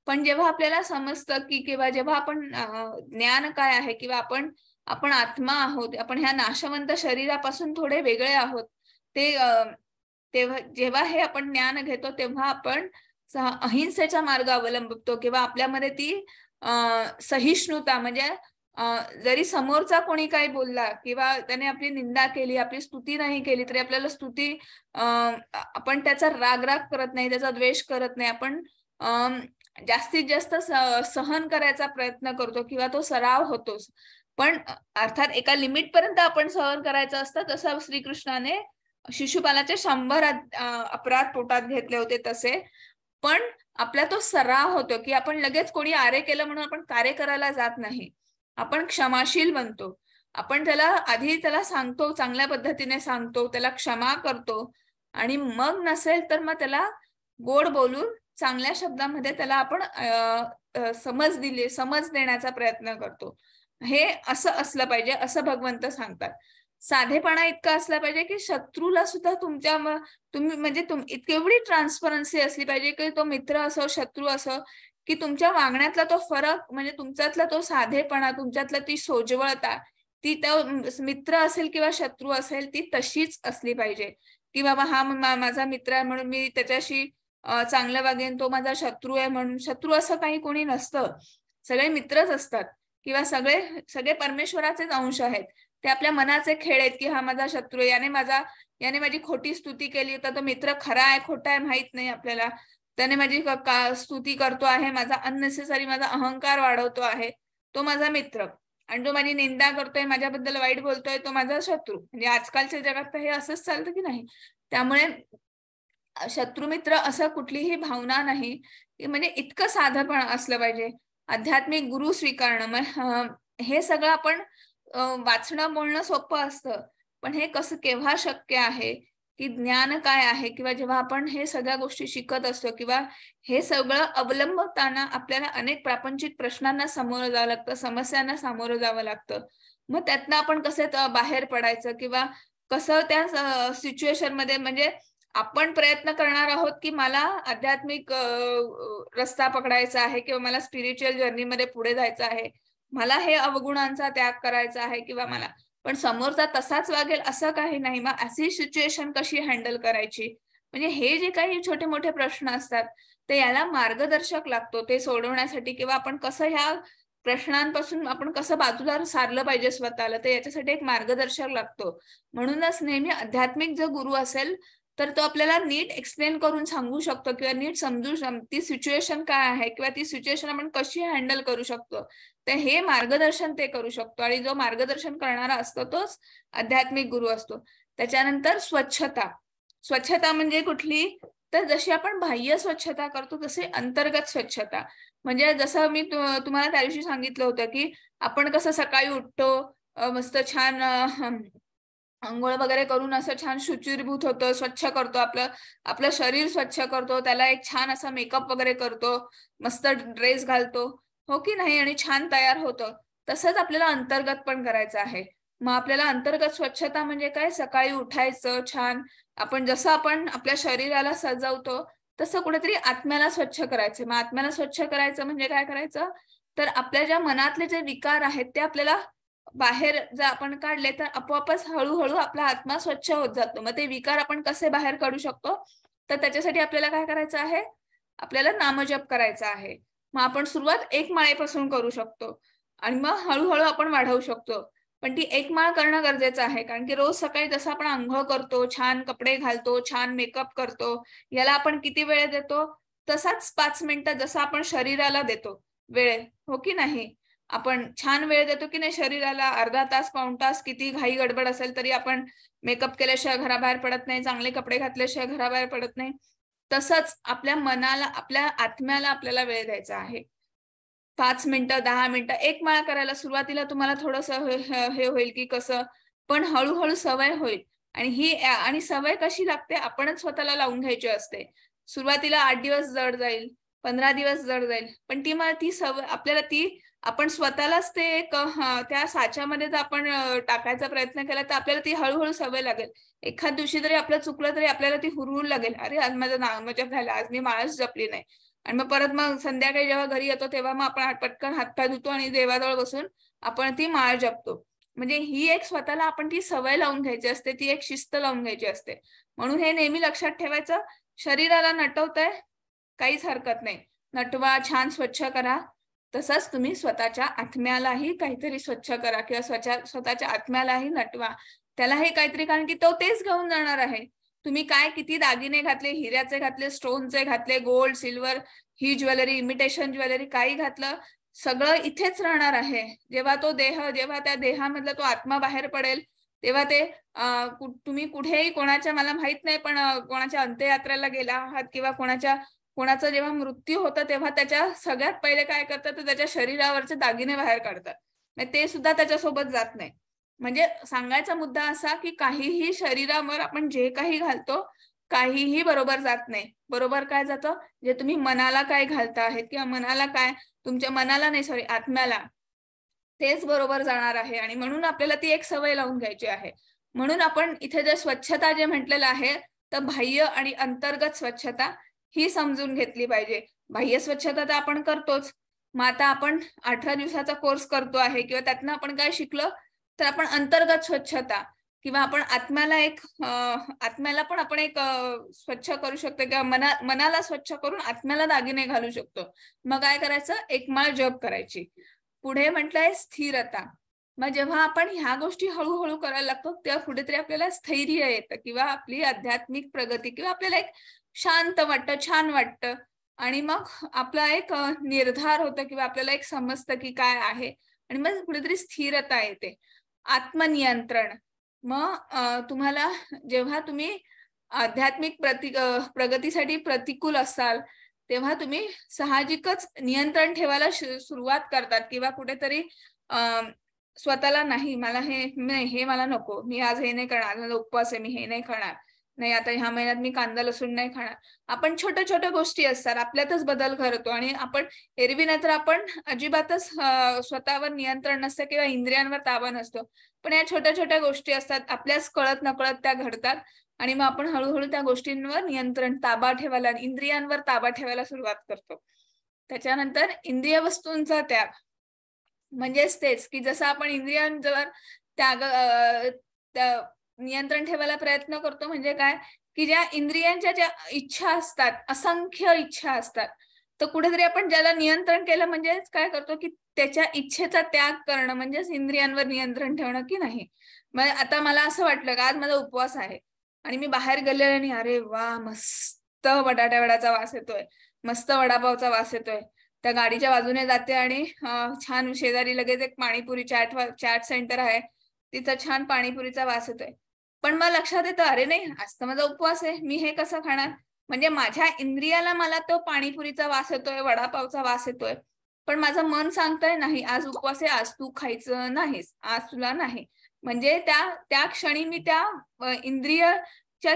पण जेव्हा आपल्याला समजतं की किंवा जेव्हा आपण ज्ञान काय आहे किंवा आपण आपण आत्मा आहोत आपण ह्या नाशवंत शरीरापासून थोडे वेगळे आहोत ते तेव्हा जेव्हा हे आपण ज्ञान घेतो तेव्हा आपण अहिंसेचा मार्ग अवलंबतो किंवा आपल्यामध्ये ती सहिष्णुता म्हणजे जरी समोरचा कोणी काही बोलला किंवा त्याने आपली निंदा केली आपली स्तुती नाही केली तरी आपल्याला स्तुती आपण त्याचा राग राग करत नाही त्याचा द्वेष करत नाही आपण जास्तीत जास्त सहन करायचा प्रयत्न करतो किंवा तो सराव होतोच पण अर्थात एका लिमिटपर्यंत आपण सहन करायचं असतं तसं श्रीकृष्णाने शिशुपालाचे शंभर अपराध पोटात घेतले होते तसे पण आपला तो सराव होतो की आपण लगेच कोणी आरे केलं म्हणून आपण कार्य करायला जात नाही आपण क्षमाशील बनतो आपण त्याला आधी त्याला सांगतो चांगल्या पद्धतीने सांगतो त्याला क्षमा करतो आणि मग नसेल तर मग त्याला गोड बोलून चांगल्या शब्दामध्ये त्याला आपण समज दिली समज देण्याचा प्रयत्न करतो हे असं असलं पाहिजे असं भगवंत सांगतात साधेपणा इतका असला पाहिजे की शत्रूला सुद्धा तुमच्या तुम्ही म्हणजे तुम एवढी ट्रान्सपरन्सी असली पाहिजे की तो मित्र असो शत्रू असो की तुमच्या वागण्यातला तो फरक म्हणजे तुमच्यातला तो साधेपणा तुमच्यातला ती सोजवळता ती तो मित्र असेल किंवा शत्रू असेल ती तशीच असली पाहिजे की बाबा हा माझा मित्र आहे म्हणून मी त्याच्याशी चांगलं वागेन तो माझा शत्रू आहे म्हणून शत्रू असं काही कोणी नसतं सगळे मित्रच असतात किंवा सगळे सगळे परमेश्वराचेच अंश आहेत ते आपल्या मनाचे खेळ आहेत की हा माझा शत्रू याने माझा याने माझी खोटी स्तुती केली तर तो मित्र खरा आहे खोटा आहे माहित नाही आपल्याला त्याने माझी स्तुती करतो आहे माझा अननेसेसरी माझा अहंकार वाढवतो आहे तो माझा मित्र आणि जो माझी निंदा करतोय माझ्याबद्दल वाईट बोलतोय तो माझा शत्रू म्हणजे आजकालच्या जगात हे असंच चालतं की नाही त्यामुळे मित्र असं कुठलीही भावना नाही म्हणजे इतकं साधेपण असलं पाहिजे आध्यात्मिक गुरु स्वीकारणं हे सगळं आपण वाचणं बोलणं सोपं असतं पण हे कसं केव्हा शक्य आहे की ज्ञान काय आहे किंवा जेव्हा आपण हे सगळ्या गोष्टी शिकत असतो किंवा हे सगळं अवलंबताना आपल्याला अनेक प्रापंचिक प्रश्नांना सामोरं जावं लागतं समस्यांना सामोरं जावं लागतं मग त्यातनं आपण कसं बाहेर पडायचं किंवा कसं त्या सिच्युएशन मध्ये म्हणजे आपण प्रयत्न करणार आहोत की मला आध्यात्मिक रस्ता पकडायचा आहे किंवा मला स्पिरिच्युअल जर्नीमध्ये पुढे जायचं आहे मला हे अवगुणांचा त्याग करायचा आहे किंवा मला पण समोरचा तसाच वागेल असं काही नाही मग अशी सिच्युएशन कशी हँडल करायची म्हणजे हे जे काही छोटे मोठे प्रश्न असतात ते याला मार्गदर्शक लागतो ते सोडवण्यासाठी किंवा आपण कसं ह्या प्रश्नांपासून आपण कसं बाजूला सारलं पाहिजे स्वतःला तर याच्यासाठी एक मार्गदर्शक लागतो म्हणूनच नेहमी आध्यात्मिक जो गुरु असेल तर तो आपल्याला नीट एक्सप्लेन करून सांगू शकतो किंवा नीट समजू ती सिच्युएशन काय आहे किंवा ती सिच्युएशन आपण कशी हँडल करू शकतो तर हे मार्गदर्शन ते करू शकतो आणि जो मार्गदर्शन करणारा असतो तोच आध्यात्मिक गुरु असतो त्याच्यानंतर स्वच्छता स्वच्छता म्हणजे कुठली तर जशी आपण बाह्य स्वच्छता करतो तसे अंतर्गत स्वच्छता म्हणजे जसं मी तुम्हाला त्या दिवशी सांगितलं होतं की आपण कसं सकाळी उठतो मस्त छान अंघोळ वगैरे करून असं छान शुचिरभूत होतो स्वच्छ करतो आपलं आपलं शरीर स्वच्छ करतो त्याला एक छान असा मेकअप वगैरे करतो मस्त ड्रेस घालतो हो की नाही आणि छान तयार होतं तसंच आपल्याला अंतर्गत पण करायचं आहे मग आपल्याला अंतर्गत स्वच्छता म्हणजे काय सकाळी उठायचं छान आपण जसं आपण आपल्या शरीराला सजवतो तसं कुठेतरी आत्म्याला स्वच्छ करायचं मग आत्म्याला स्वच्छ करायचं म्हणजे काय करायचं तर आपल्या ज्या मनातले जे विकार आहेत ते आपल्याला बाहेर जर आपण काढले तर आपोआपच हळूहळू आपला आत्मा स्वच्छ होत जातो मग ते विकार आपण कसे बाहेर काढू शकतो तर त्याच्यासाठी आपल्याला काय करायचं आहे आपल्याला नामजप करायचा आहे मग आपण सुरुवात एक माळेपासून करू शकतो आणि मग हळूहळू आपण वाढवू शकतो पण ती एक माळ करणं गरजेचं आहे कारण की रोज सकाळी जसं आपण आंघोळ करतो छान कपडे घालतो छान मेकअप करतो याला आपण किती वेळ देतो तसाच पाच मिनिटं जसं आपण शरीराला देतो वेळ हो की नाही आपण छान वेळ देतो की नाही शरीराला अर्धा तास पाऊन तास किती घाई गडबड असेल तरी आपण मेकअप केल्याशिवाय घराबाहेर पडत नाही चांगले कपडे घातल्याशिवाय घराबाहेर पडत नाही तसंच आपल्या मनाला आपल्या आत्म्याला आपल्याला वेळ द्यायचा आहे पाच मिनिटं दहा मिनिटं एक माळा करायला सुरुवातीला तुम्हाला थोडस हे होईल की कसं पण हळूहळू सवय होईल आणि ही आणि सवय कशी लागते आपणच स्वतःला लावून घ्यायची असते सुरुवातीला आठ दिवस जड जाईल पंधरा दिवस जड जाईल पण ती मला ती सवय आपल्याला ती आपण स्वतःलाच ते एक त्या साच्यामध्ये जर आपण टाकायचा प्रयत्न केला तर आपल्याला ती हळूहळू सवय लागेल एखाद दिवशी जरी आपलं चुकलं तरी आपल्याला ती हुरवून लागेल अरे आज माझं नामजप झालं आज मी माळच जपली नाही आणि मग परत मग संध्याकाळी जेव्हा घरी येतो तेव्हा मग आपण पटकन हातपाय धुतो आणि देवाजवळ बसून आपण ती माळ जपतो म्हणजे ही एक स्वतःला आपण ती सवय लावून घ्यायची असते ती एक शिस्त लावून घ्यायची असते म्हणून हे नेहमी लक्षात ठेवायचं शरीराला नटवतंय काहीच हरकत नाही नटवा छान स्वच्छ करा तसंच तुम्ही स्वतःच्या आत्म्यालाही काहीतरी स्वच्छ करा किंवा स्वच्छ स्वतःच्या आत्म्यालाही नटवा त्यालाही काहीतरी कारण की तो तेच घेऊन जाणार आहे तुम्ही काय किती दागिने घातले हिऱ्याचे घातले स्टोनचे घातले गोल्ड सिल्वर ही ज्वेलरी इमिटेशन ज्वेलरी काही घातलं सगळं इथेच राहणार आहे जेव्हा तो देह जेव्हा त्या देहामधला तो आत्मा बाहेर पडेल तेव्हा ते तुम्ही कुठेही कोणाच्या मला माहित नाही पण कोणाच्या अंत्ययात्रेला गेला आहात किंवा कोणाच्या कोणाचा जेव्हा मृत्यू होता तेव्हा त्याच्या सगळ्यात पहिले काय करतात तर त्याच्या शरीरावरचे दागिने बाहेर काढतात ते सुद्धा त्याच्यासोबत जात नाही म्हणजे सांगायचा मुद्दा असा की काहीही शरीरावर आपण जे काही घालतो काहीही बरोबर जात नाही बरोबर काय जातं जे तुम्ही मनाला काय घालता आहेत किंवा मनाला काय तुमच्या मनाला नाही सॉरी आत्म्याला तेच बरोबर जाणार आहे आणि म्हणून आपल्याला ती एक सवय लावून घ्यायची आहे म्हणून आपण इथे जे स्वच्छता जे म्हटलेलं आहे तर बाह्य आणि अंतर्गत स्वच्छता ही समजून घेतली पाहिजे बाह्य स्वच्छता तर आपण करतोच मग आता आपण अठरा दिवसाचा कोर्स करतो आहे किंवा त्यातनं आपण काय शिकलो तर आपण अंतर्गत स्वच्छता किंवा आपण आत्म्याला एक आत्म्याला पण आपण एक स्वच्छ करू शकतो किंवा मना मनाला स्वच्छ करून आत्म्याला दागिने घालू शकतो मग काय करायचं एकमाळ जप करायची पुढे म्हटलंय स्थिरता मग जेव्हा आपण ह्या गोष्टी हळूहळू करायला लागतो तेव्हा कुठेतरी आपल्याला स्थैर्य येतं किंवा आपली आध्यात्मिक प्रगती किंवा आपल्याला एक शांत वाटत छान वाटतं आणि मग आपला एक निर्धार होतं किंवा आपल्याला एक समजतं की काय आहे आणि मग कुठेतरी स्थिरता येते आत्मनियंत्रण मग तुम्हाला जेव्हा तुम्ही आध्यात्मिक प्रति प्रगतीसाठी प्रतिकूल असाल तेव्हा तुम्ही साहजिकच नियंत्रण ठेवायला सुरुवात करतात किंवा कुठेतरी स्वतःला नाही मला हे हे मला नको मी आज हे नाही करणार उपवास आहे मी हे नाही करणार नाही आता ह्या महिन्यात मी कांदा लसूण नाही खाणार आपण छोट्या छोट्या गोष्टी असतात आपल्यातच बदल करतो आणि आपण एरवी तर आपण अजिबातच स्वतःवर नियंत्रण नसतं किंवा इंद्रियांवर ताबा नसतो पण या छोट्या छोट्या गोष्टी असतात आपल्याच कळत नकळत त्या घडतात आणि मग आपण हळूहळू त्या गोष्टींवर नियंत्रण ताबा ठेवायला इंद्रियांवर ताबा ठेवायला सुरुवात करतो त्याच्यानंतर इंद्रिय वस्तूंचा त्याग म्हणजेच तेच की जसं आपण इंद्रियांवर त्याग त्या नियंत्रण ठेवायला प्रयत्न करतो म्हणजे काय की ज्या इंद्रियांच्या ज्या इच्छा असतात असंख्य इच्छा असतात तर कुठेतरी आपण ज्याला नियंत्रण केलं म्हणजेच काय करतो की त्याच्या इच्छेचा त्याग करणं म्हणजेच इंद्रियांवर नियंत्रण ठेवणं की नाही मग आता मला असं वाटलं का आज माझा उपवास आहे आणि मी बाहेर गेले आणि अरे वा मस्त बटाट्या वडाचा वास येतोय मस्त वडापावचा वास येतोय त्या गाडीच्या बाजूने जाते आणि छान शेजारी लगेच एक पाणीपुरी चॅट चॅट सेंटर आहे तिचा छान पाणीपुरीचा वास येतोय पण मला लक्षात येतं अरे नाही आज तर माझा उपवास आहे मी हे कसं खाणार म्हणजे माझ्या इंद्रियाला मला तो पाणीपुरीचा वास येतोय वडापावचा वास येतोय पण माझं मन सांगतंय नाही आज उपवास आहे आज तू खायचं नाहीस आज तुला नाही म्हणजे त्या त्या क्षणी मी त्या इंद्रियच्या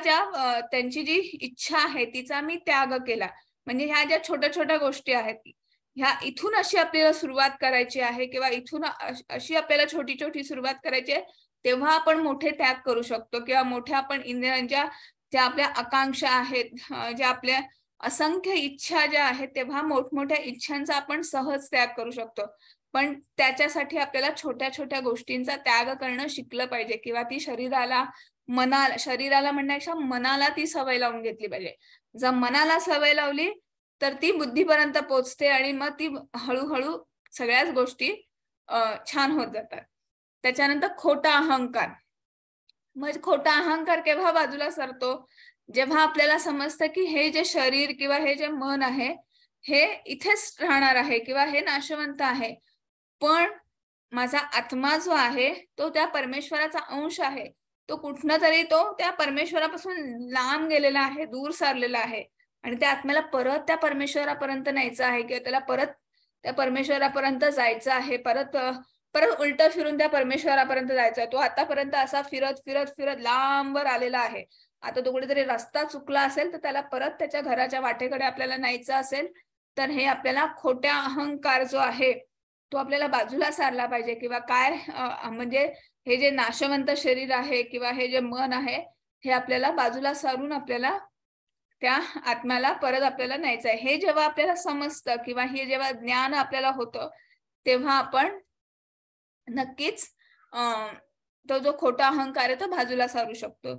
त्यांची जी इच्छा आहे तिचा मी त्याग केला म्हणजे ह्या ज्या छोट्या छोट्या गोष्टी आहेत ह्या इथून अशी आपल्याला सुरुवात करायची आहे किंवा इथून अशी आपल्याला छोटी छोटी सुरुवात करायची आहे तेव्हा आपण मोठे त्याग करू शकतो किंवा मोठ्या आपण इंद्रियांच्या ज्या आपल्या आकांक्षा आहेत ज्या आपल्या असंख्य इच्छा ज्या आहेत तेव्हा मोठमोठ्या इच्छांचा आपण सहज त्याग करू शकतो पण त्याच्यासाठी आपल्याला छोट्या छोट्या गोष्टींचा त्याग करणं शिकलं पाहिजे किंवा ती शरीराला मनाला शरीराला म्हणण्याच्या मनाला ती सवय लावून घेतली पाहिजे जर मनाला सवय लावली तर ती बुद्धीपर्यंत पोचते आणि मग ती हळूहळू सगळ्याच गोष्टी छान होत जातात त्याच्यानंतर खोटा अहंकार म्हणजे खोटा अहंकार केव्हा बाजूला सरतो जेव्हा आपल्याला समजतं की हे जे शरीर किंवा हे जे मन आहे हे इथेच राहणार आहे किंवा हे नाशवंत आहे पण माझा आत्मा जो आहे तो त्या परमेश्वराचा अंश आहे तो कुठनं तरी तो त्या परमेश्वरापासून लांब गेलेला आहे दूर सारलेला आहे आणि त्या आत्म्याला परत त्या परमेश्वरापर्यंत न्यायचं आहे किंवा त्याला परत त्या परमेश्वरापर्यंत जायचं आहे परत परत उलट फिरून त्या परमेश्वरापर्यंत जायचंय तो आतापर्यंत असा फिरत फिरत फिरत लांबवर आलेला आहे आता तो कुठेतरी रस्ता चुकला असेल तर त्याला परत त्याच्या घराच्या वाटेकडे आपल्याला न्यायचं असेल तर हे आपल्याला खोट्या अहंकार जो आहे तो आपल्याला बाजूला सारला पाहिजे किंवा काय म्हणजे हे जे नाशवंत शरीर आहे किंवा हे जे मन आहे हे आपल्याला बाजूला सारून आपल्याला त्या आत्म्याला परत आपल्याला न्यायचं आहे हे जेव्हा आपल्याला समजतं किंवा हे जेव्हा ज्ञान आपल्याला होतं तेव्हा आपण नक्कीच तो जो खोटा अहंकार आहे तो बाजूला सारू शकतो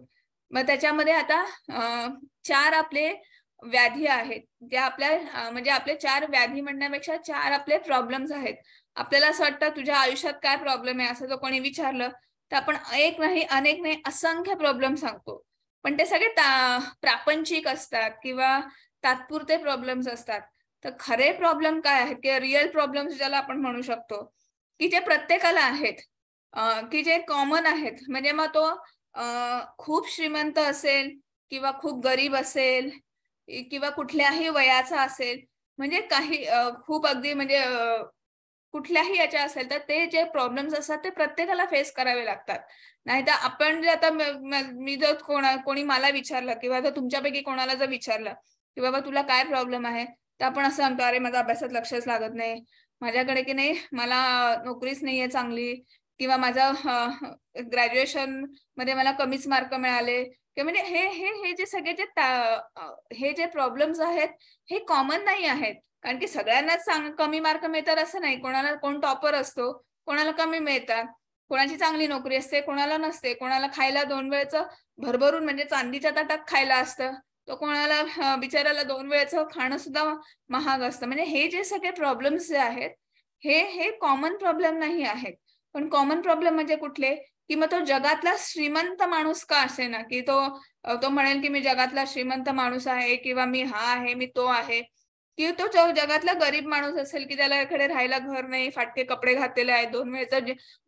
मग त्याच्यामध्ये आता चार आपले व्याधी आहेत त्या आपल्या म्हणजे आपले चार व्याधी म्हणण्यापेक्षा चार आपले प्रॉब्लेम्स आहेत आपल्याला असं वाटतं तुझ्या आयुष्यात काय प्रॉब्लेम आहे असं जर कोणी विचारलं तर आपण एक नाही अनेक नाही असंख्य प्रॉब्लेम सांगतो पण ते सगळे प्रापंचिक असतात किंवा तात्पुरते प्रॉब्लेम्स असतात तर खरे प्रॉब्लेम काय आहेत किंवा रिअल प्रॉब्लेम्स ज्याला आपण म्हणू शकतो की जे प्रत्येकाला आहेत की जे कॉमन आहेत म्हणजे मग तो खूप श्रीमंत असेल किंवा खूप गरीब असेल किंवा कुठल्याही वयाचा असेल म्हणजे काही खूप अगदी म्हणजे कुठल्याही याच्या असेल तर ते जे प्रॉब्लेम्स असतात ते प्रत्येकाला फेस करावे लागतात नाहीतर आपण जर आता मी जर कोणा कोणी मला विचारलं किंवा जर तुमच्यापैकी कोणाला जर विचारलं की बाबा तुला काय प्रॉब्लेम आहे तर आपण असं म्हणतो अरे माझ्या अभ्यासात लक्षच लागत नाही माझ्याकडे की नाही मला नोकरीच नाहीये चांगली किंवा माझं ग्रॅज्युएशन मध्ये मला कमीच मार्क मिळाले किंवा म्हणजे हे हे हे जे सगळे जे हे जे प्रॉब्लेम्स आहेत हे कॉमन नाही आहेत कारण की सगळ्यांनाच चांग कमी मार्क मिळतात असं नाही कोणाला कोण टॉपर असतो कोणाला कमी मिळतात कोणाची चांगली नोकरी असते कोणाला नसते कोणाला खायला दोन वेळेचं भरभरून म्हणजे चांदीच्या ताटात खायला असतं तो कोणाला बिचाराला दोन वेळेचं खाणं सुद्धा महाग असतं म्हणजे हे जे सगळे प्रॉब्लेम्स जे आहेत हे हे कॉमन प्रॉब्लेम नाही आहेत पण कॉमन प्रॉब्लेम म्हणजे कुठले की मग तो जगातला श्रीमंत माणूस का असे ना की तो तो म्हणेल की मी जगातला श्रीमंत माणूस आहे किंवा मी हा आहे मी तो आहे की तो जगातला गरीब माणूस असेल की त्याला इकडे राहायला घर नाही फाटके कपडे घातलेले आहेत दोन वेळेचा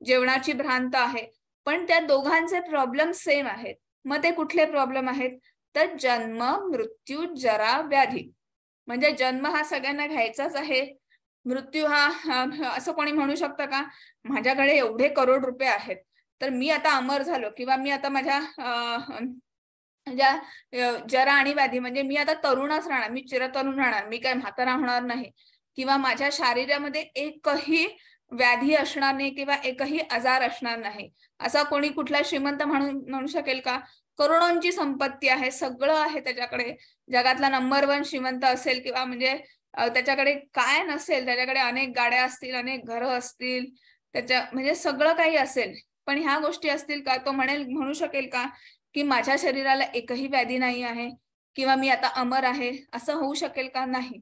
जेवणाची भ्रांत आहे पण त्या दोघांचे प्रॉब्लेम सेम आहेत मग ते कुठले प्रॉब्लेम आहेत तर जन्म मृत्यू जरा व्याधी म्हणजे जन्म हा सगळ्यांना घ्यायचाच आहे मृत्यू हा असं कोणी म्हणू शकतं का माझ्याकडे एवढे करोड रुपये आहेत तर मी आता अमर झालो किंवा मी आता माझ्या जरा आणि व्याधी म्हणजे मी आता तरुणच राहणार मी चिरतरुण राहणार मी काय म्हातारा होणार नाही किंवा माझ्या शरीरामध्ये एकही व्याधी असणार नाही किंवा एकही आजार असणार नाही असा कोणी कुठला श्रीमंत म्हणून म्हणू शकेल का करोडोंची संपत्ती आहे सगळं आहे त्याच्याकडे जगातला नंबर वन श्रीमंत असेल किंवा म्हणजे त्याच्याकडे काय नसेल त्याच्याकडे अनेक गाड्या असतील अनेक घरं असतील त्याच्या म्हणजे सगळं काही असेल पण ह्या गोष्टी असतील का तो म्हणेल म्हणू शकेल का की माझ्या शरीराला एकही व्याधी नाही आहे किंवा मी आता अमर आहे असं होऊ शकेल का नाही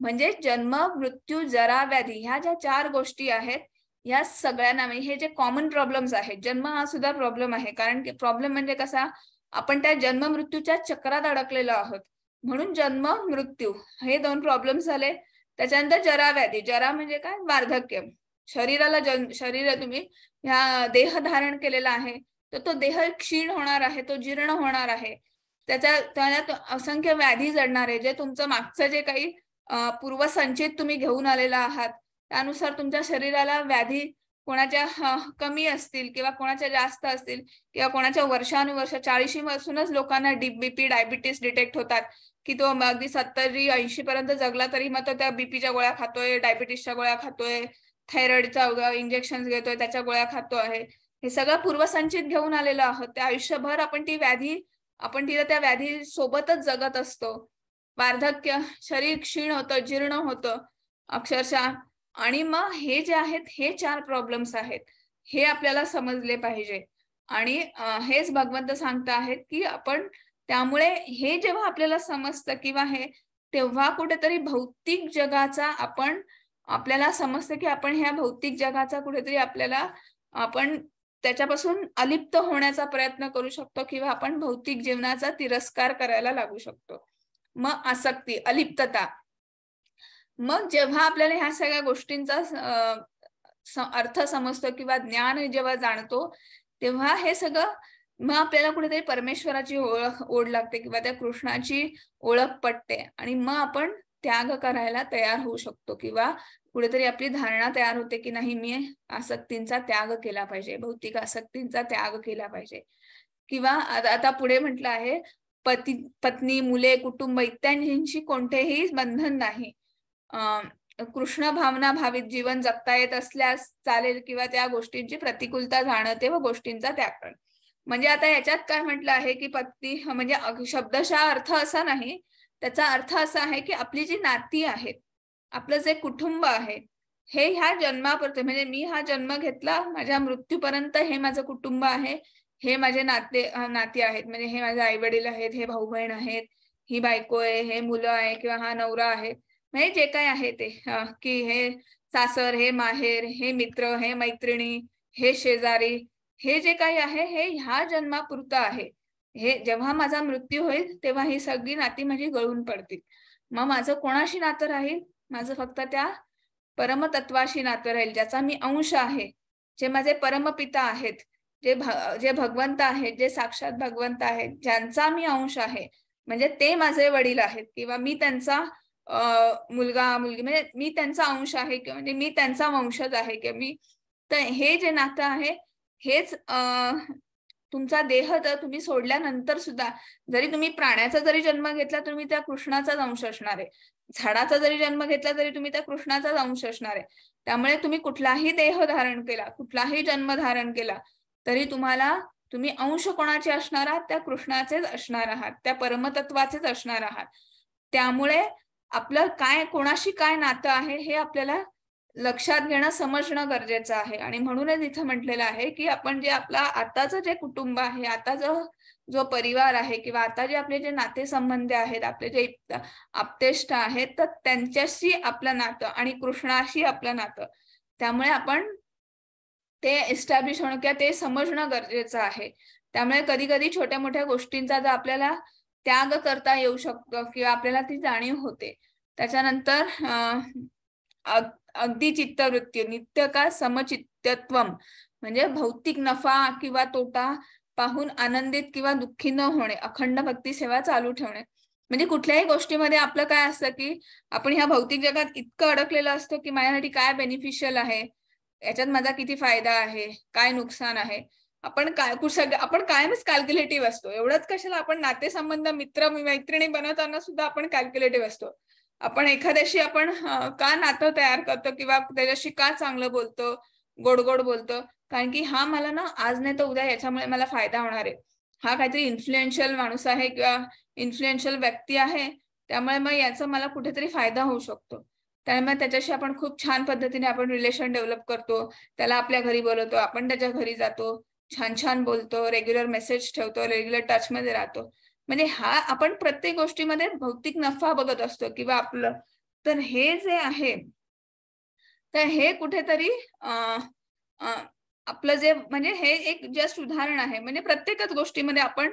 म्हणजे जन्म मृत्यू जरा व्याधी ह्या ज्या चार गोष्टी आहेत या सगळ्यांना म्हणजे हे जे कॉमन प्रॉब्लेम्स आहेत जन्म हा सुद्धा प्रॉब्लेम आहे कारण की प्रॉब्लेम म्हणजे कसा आपण त्या जन्म मृत्यूच्या चक्रात अडकलेलो आहोत म्हणून जन्म मृत्यू हे दोन प्रॉब्लेम झाले त्याच्यानंतर जराव्याधी जरा म्हणजे काय वार्धक्य शरीराला जन शरीर तुम्ही ह्या देह धारण केलेला आहे तर तो देह क्षीण होणार आहे तो जीर्ण होणार आहे त्याच्या त्याला असंख्य व्याधी जडणार आहे जे तुमचं मागचं जे काही पूर्वसंचित तुम्ही घेऊन आलेला आहात त्यानुसार तुमच्या शरीराला व्याधी कोणाच्या कमी असतील किंवा कोणाच्या जास्त असतील किंवा कोणाच्या वर्षानुवर्ष चाळीशी पासूनच लोकांना बीपी डायबिटीस डिटेक्ट होतात की तो अगदी सत्तरी ऐंशी पर्यंत जगला तरी मग तो त्या बीपीच्या गोळ्या खातोय डायबिटीसच्या गोळ्या खातोय थायरॉइडचा इंजेक्शन घेतोय त्याच्या गोळ्या खातो आहे हे सगळं पूर्वसंचित घेऊन आलेलं आहोत त्या आयुष्यभर आपण ती व्याधी आपण तिला त्या व्याधी सोबतच जगत असतो वार्धक्य शरीर क्षीण होतं जीर्ण होतं अक्षरशः आणि मग हे जे आहेत हे चार प्रॉब्लेम्स आहेत हे आपल्याला समजले पाहिजे आणि हेच भगवंत सांगता आहेत की आपण त्यामुळे हे जेव्हा आपल्याला समजतं किंवा हे तेव्हा कुठेतरी भौतिक जगाचा आपण आपल्याला समजतं की आपण ह्या भौतिक जगाचा कुठेतरी आपल्याला आपण त्याच्यापासून अलिप्त होण्याचा प्रयत्न करू शकतो किंवा आपण भौतिक जीवनाचा तिरस्कार करायला लागू शकतो मग आसक्ती अलिप्तता मग जेव्हा आपल्याला ह्या सगळ्या गोष्टींचा अर्थ समजतो किंवा ज्ञान जेव्हा जाणतो तेव्हा हे सगळं मग आपल्याला कुठेतरी परमेश्वराची ओळख ओढ लागते किंवा त्या कृष्णाची ओळख पटते आणि मग आपण त्याग करायला तयार होऊ शकतो किंवा कुठेतरी आपली धारणा तयार होते की नाही मी आसक्तींचा त्याग केला पाहिजे भौतिक आसक्तींचा त्याग केला पाहिजे किंवा आता पुढे म्हटलं आहे पती पत्नी मुले कुटुंब इत्यादींशी कोणतेही बंधन नाही कृष्ण भावना भावित जीवन जगता येत असल्यास चालेल किंवा त्या गोष्टींची प्रतिकूलता जाणते व गोष्टींचा त्याग करण म्हणजे आता याच्यात काय म्हटलं आहे की पत्नी म्हणजे शब्दशा अर्थ असा नाही त्याचा अर्थ असा आहे की आपली जी नाती आहेत आपलं जे कुटुंब आहे हे ह्या जन्मापर्यंत म्हणजे मी हा जन्म घेतला माझ्या मृत्यूपर्यंत हे माझं कुटुंब आहे हे माझे नाते नाती आहेत म्हणजे हे माझे आई वडील आहेत हे भाऊ बहीण आहेत ही बायको आहे हे मुलं आहे किंवा हा नवरा आहे म्हणजे जे काय आहे ते की हे सासर हे माहेर हे मित्र हे मैत्रिणी हे शेजारी हे जे काही आहे हे ह्या जन्मापुरतं आहे हे जेव्हा माझा मृत्यू होईल तेव्हा ही सगळी नाती माझी गळून पडतील मग माझं कोणाशी नातं राहील माझं फक्त त्या परमतत्वाशी नातं राहील ज्याचा मी अंश आहे जे माझे परमपिता आहेत जे जे भगवंत आहेत जे साक्षात भगवंत आहेत ज्यांचा मी अंश आहे म्हणजे ते माझे वडील आहेत किंवा मी त्यांचा मुलगा मुलगी म्हणजे मी त्यांचा अंश आहे किंवा म्हणजे मी त्यांचा वंशज आहे किंवा मी तर हे जे नातं आहे हेच तुमचा देह तर तुम्ही सोडल्यानंतर सुद्धा जरी तुम्ही प्राण्याचा जरी जन्म घेतला तुम्ही त्या कृष्णाचाच अंश असणार आहे झाडाचा जरी जन्म घेतला तरी तुम्ही त्या कृष्णाचाच अंश असणार आहे त्यामुळे तुम्ही कुठलाही देह धारण केला कुठलाही जन्म धारण केला तरी तुम्हाला तुम्ही अंश कोणाचे असणार आहात त्या कृष्णाचेच असणार आहात त्या परमतत्वाचेच असणार आहात त्यामुळे आपलं काय कोणाशी काय नातं आहे हे आपल्याला लक्षात घेणं समजणं गरजेचं आहे आणि म्हणूनच इथं म्हटलेलं आहे की आपण जे आपला आताचं जे कुटुंब आहे आता जो जो परिवार आहे किंवा आता जे आपले जे नातेसंबंध आहेत आपले जे आपतेष्ट आहेत तर त्यांच्याशी आपलं नातं आणि कृष्णाशी आपलं नातं त्यामुळे आपण ते एस्टॅब्लिश होणं किंवा ते समजणं गरजेचं आहे त्यामुळे कधी कधी छोट्या मोठ्या गोष्टींचा जर आपल्याला त्याग करता येऊ शकतो किंवा आपल्याला ती जाणीव होते त्याच्यानंतर अगदी चित्तवृत्ती नित्य का समचित्तत्व म्हणजे भौतिक नफा किंवा तोटा पाहून आनंदित किंवा दुःखी न होणे अखंड भक्ती सेवा चालू ठेवणे म्हणजे कुठल्याही गोष्टीमध्ये आपलं काय असतं की आपण ह्या भौतिक जगात इतकं अडकलेलं असतो की माझ्यासाठी काय बेनिफिशियल आहे याच्यात माझा किती फायदा आहे काय नुकसान आहे आपण काय सगळं आपण कायमच कॅल्क्युलेटिव्ह असतो एवढंच कशाला आपण नातेसंबंध मित्र मैत्रिणी बनवताना सुद्धा आपण कॅल्क्युलेटिव्ह असतो आपण एखाद्याशी आपण का नातं तयार करतो किंवा त्याच्याशी का चांगलं बोलतो गोड गोड बोलतो कारण की हा मला ना आज नाही तर उद्या याच्यामुळे मला फायदा होणार आहे हा काहीतरी इन्फ्लुएन्शियल माणूस आहे किंवा इन्फ्लुएन्शियल व्यक्ती आहे त्यामुळे मग याचा मला कुठेतरी फायदा होऊ शकतो त्यामुळे त्याच्याशी आपण खूप छान पद्धतीने आपण रिलेशन डेव्हलप करतो त्याला आपल्या घरी बोलवतो आपण त्याच्या घरी जातो छान छान बोलतो रेग्युलर मेसेज ठेवतो रेग्युलर टच मध्ये राहतो म्हणजे हा आपण प्रत्येक गोष्टीमध्ये भौतिक नफा बघत असतो किंवा आपलं तर हे जे आहे तर हे कुठेतरी आपलं जे म्हणजे हे एक जस्ट उदाहरण आहे म्हणजे प्रत्येकच गोष्टीमध्ये आपण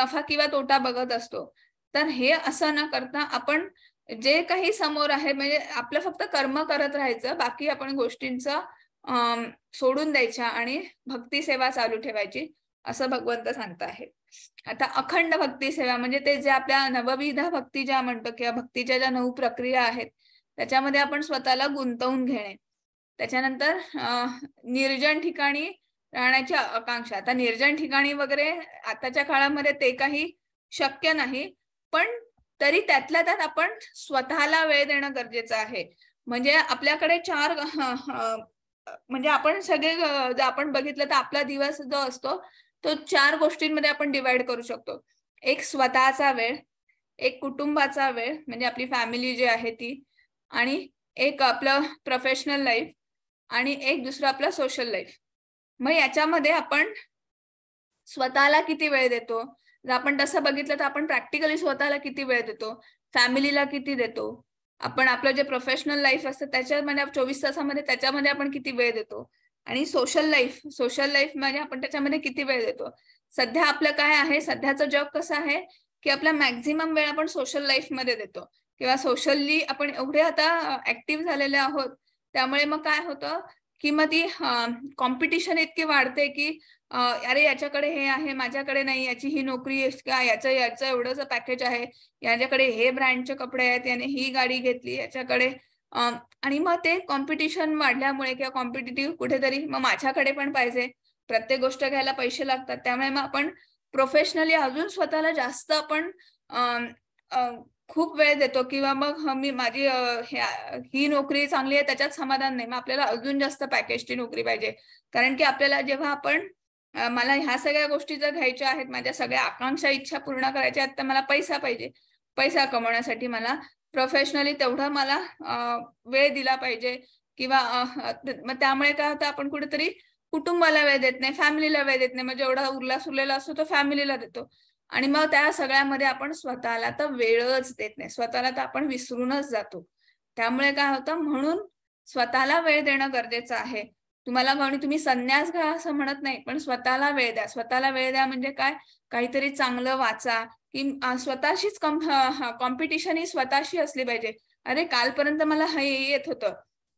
नफा किंवा तोटा बघत असतो तर हे असं न करता आपण जे काही समोर आहे म्हणजे आपलं फक्त कर्म करत राहायचं बाकी आपण गोष्टींचं सोडून द्यायच्या आणि भक्ती सेवा चालू ठेवायची असं भगवंत सांगत आहेत आता अखंड भक्ती सेवा म्हणजे ते जे आपल्या नवविध भक्ती ज्या म्हणतो किंवा भक्तीच्या ज्या नऊ प्रक्रिया आहेत त्याच्यामध्ये आपण स्वतःला गुंतवून घेणे त्याच्यानंतर निर्जन ठिकाणी राहण्याची आकांक्षा आता निर्जन ठिकाणी वगैरे आताच्या काळामध्ये ते काही शक्य नाही पण तरी त्यातल्या त्यात आपण स्वतःला वेळ देणं गरजेचं आहे म्हणजे आपल्याकडे चार म्हणजे आपण सगळे आपण बघितलं तर आपला दिवस जो असतो तो चार गोष्टींमध्ये आपण डिवाइड करू शकतो एक स्वतःचा वेळ एक कुटुंबाचा वेळ म्हणजे आपली फॅमिली जी आहे ती आणि एक आपलं प्रोफेशनल लाईफ आणि एक दुसरं आपलं सोशल लाईफ मग याच्यामध्ये आपण स्वतःला किती वेळ देतो जर आपण तसं बघितलं तर आपण प्रॅक्टिकली स्वतःला किती वेळ देतो फॅमिलीला किती देतो आपण आपलं जे प्रोफेशनल लाईफ असतं त्याच्यामध्ये चोवीस तासामध्ये त्याच्यामध्ये आपण किती वेळ देतो आणि सोशल लाईफ सोशल लाईफ मध्ये आपण त्याच्यामध्ये किती वेळ देतो सध्या आपलं काय आहे सध्याचं जग कसं आहे की आपला मॅक्झिमम वेळ आपण सोशल लाईफ मध्ये देतो किंवा सोशलली आपण एवढे आता ऍक्टिव्ह झालेले आहोत त्यामुळे मग काय होतं की मग ती कॉम्पिटिशन इतकी वाढते की अरे याच्याकडे हे आहे माझ्याकडे नाही याची ही नोकरी का याचं याचं एवढंच पॅकेज आहे याच्याकडे हे ब्रँडचे कपडे आहेत याने ही गाडी घेतली याच्याकडे आणि मग ते कॉम्पिटिशन वाढल्यामुळे किंवा कॉम्पिटेटिव्ह कुठेतरी मग माझ्याकडे पण पाहिजे प्रत्येक गोष्ट घ्यायला पैसे लागतात त्यामुळे मग आपण प्रोफेशनली अजून स्वतःला जास्त आपण खूप वेळ देतो किंवा मग मी माझी ही नोकरी चांगली आहे त्याच्यात समाधान नाही मग आपल्याला अजून जास्त पॅकेजची नोकरी पाहिजे कारण की आपल्याला जेव्हा आपण मला ह्या सगळ्या गोष्टी जर घ्यायच्या आहेत माझ्या सगळ्या आकांक्षा इच्छा पूर्ण करायच्या आहेत तर मला पैसा पाहिजे पैसा कमवण्यासाठी मला प्रोफेशनली तेवढा मला वेळ दिला पाहिजे किंवा मग त्यामुळे काय होतं आपण कुठेतरी कुटुंबाला वेळ देत नाही फॅमिलीला वेळ देत नाही म्हणजे एवढा उरला सुरलेला असतो तो फॅमिलीला देतो आणि मग त्या सगळ्यामध्ये आपण स्वतःला तर वेळच देत नाही स्वतःला तर आपण विसरूनच जातो त्यामुळे काय होतं म्हणून स्वतःला वेळ देणं गरजेचं आहे तुम्हाला कोणी तुम्ही संन्यास घ्या असं म्हणत नाही पण स्वतःला वेळ द्या स्वतःला वेळ द्या म्हणजे काय काहीतरी चांगलं वाचा की स्वतःशीच कॉम्पिटिशन ही स्वतःशी असली पाहिजे अरे कालपर्यंत मला हे येत होतं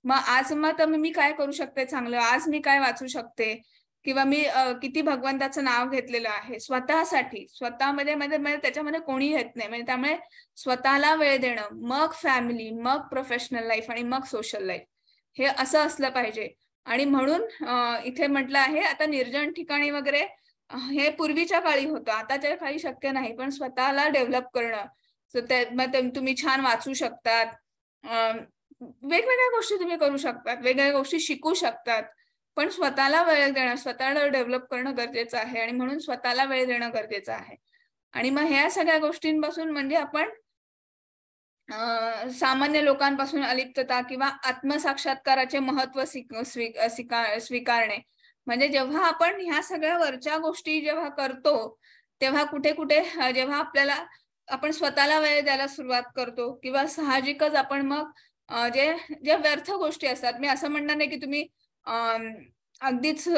मग आज मग मी काय करू शकते चांगलं आज मी काय वाचू शकते किंवा मी किती भगवंताचं नाव घेतलेलं आहे स्वतःसाठी स्वतःमध्ये म्हणजे त्याच्यामध्ये कोणी येत नाही म्हणजे त्यामुळे स्वतःला वेळ देणं मग फॅमिली मग प्रोफेशनल लाईफ आणि मग सोशल लाईफ हे असं असलं पाहिजे आणि म्हणून इथे म्हटलं आहे आता निर्जन ठिकाणी वगैरे हे पूर्वीच्या काळी होतं आताच्या काही शक्य नाही पण स्वतःला डेव्हलप करणं तुम्ही छान वाचू शकतात वेगवेगळ्या गोष्टी तुम्ही करू शकतात वेगवेगळ्या गोष्टी शिकू शकतात पण स्वतःला वेळ देणं स्वतःला डेव्हलप करणं गरजेचं आहे आणि म्हणून स्वतःला वेळ देणं गरजेचं आहे आणि मग ह्या सगळ्या गोष्टींपासून म्हणजे आपण सामान्य लोकांपासून अलिप्तता किंवा आत्मसाक्षात्काराचे महत्व स्वीकारणे म्हणजे जेव्हा आपण ह्या सगळ्या वरच्या गोष्टी जेव्हा करतो तेव्हा कुठे कुठे जेव्हा आपल्याला आपण स्वतःला वेळ द्यायला सुरुवात करतो किंवा साहजिकच आपण मग जे जे व्यर्थ गोष्टी असतात मी असं म्हणणार नाही की तुम्ही अगदीच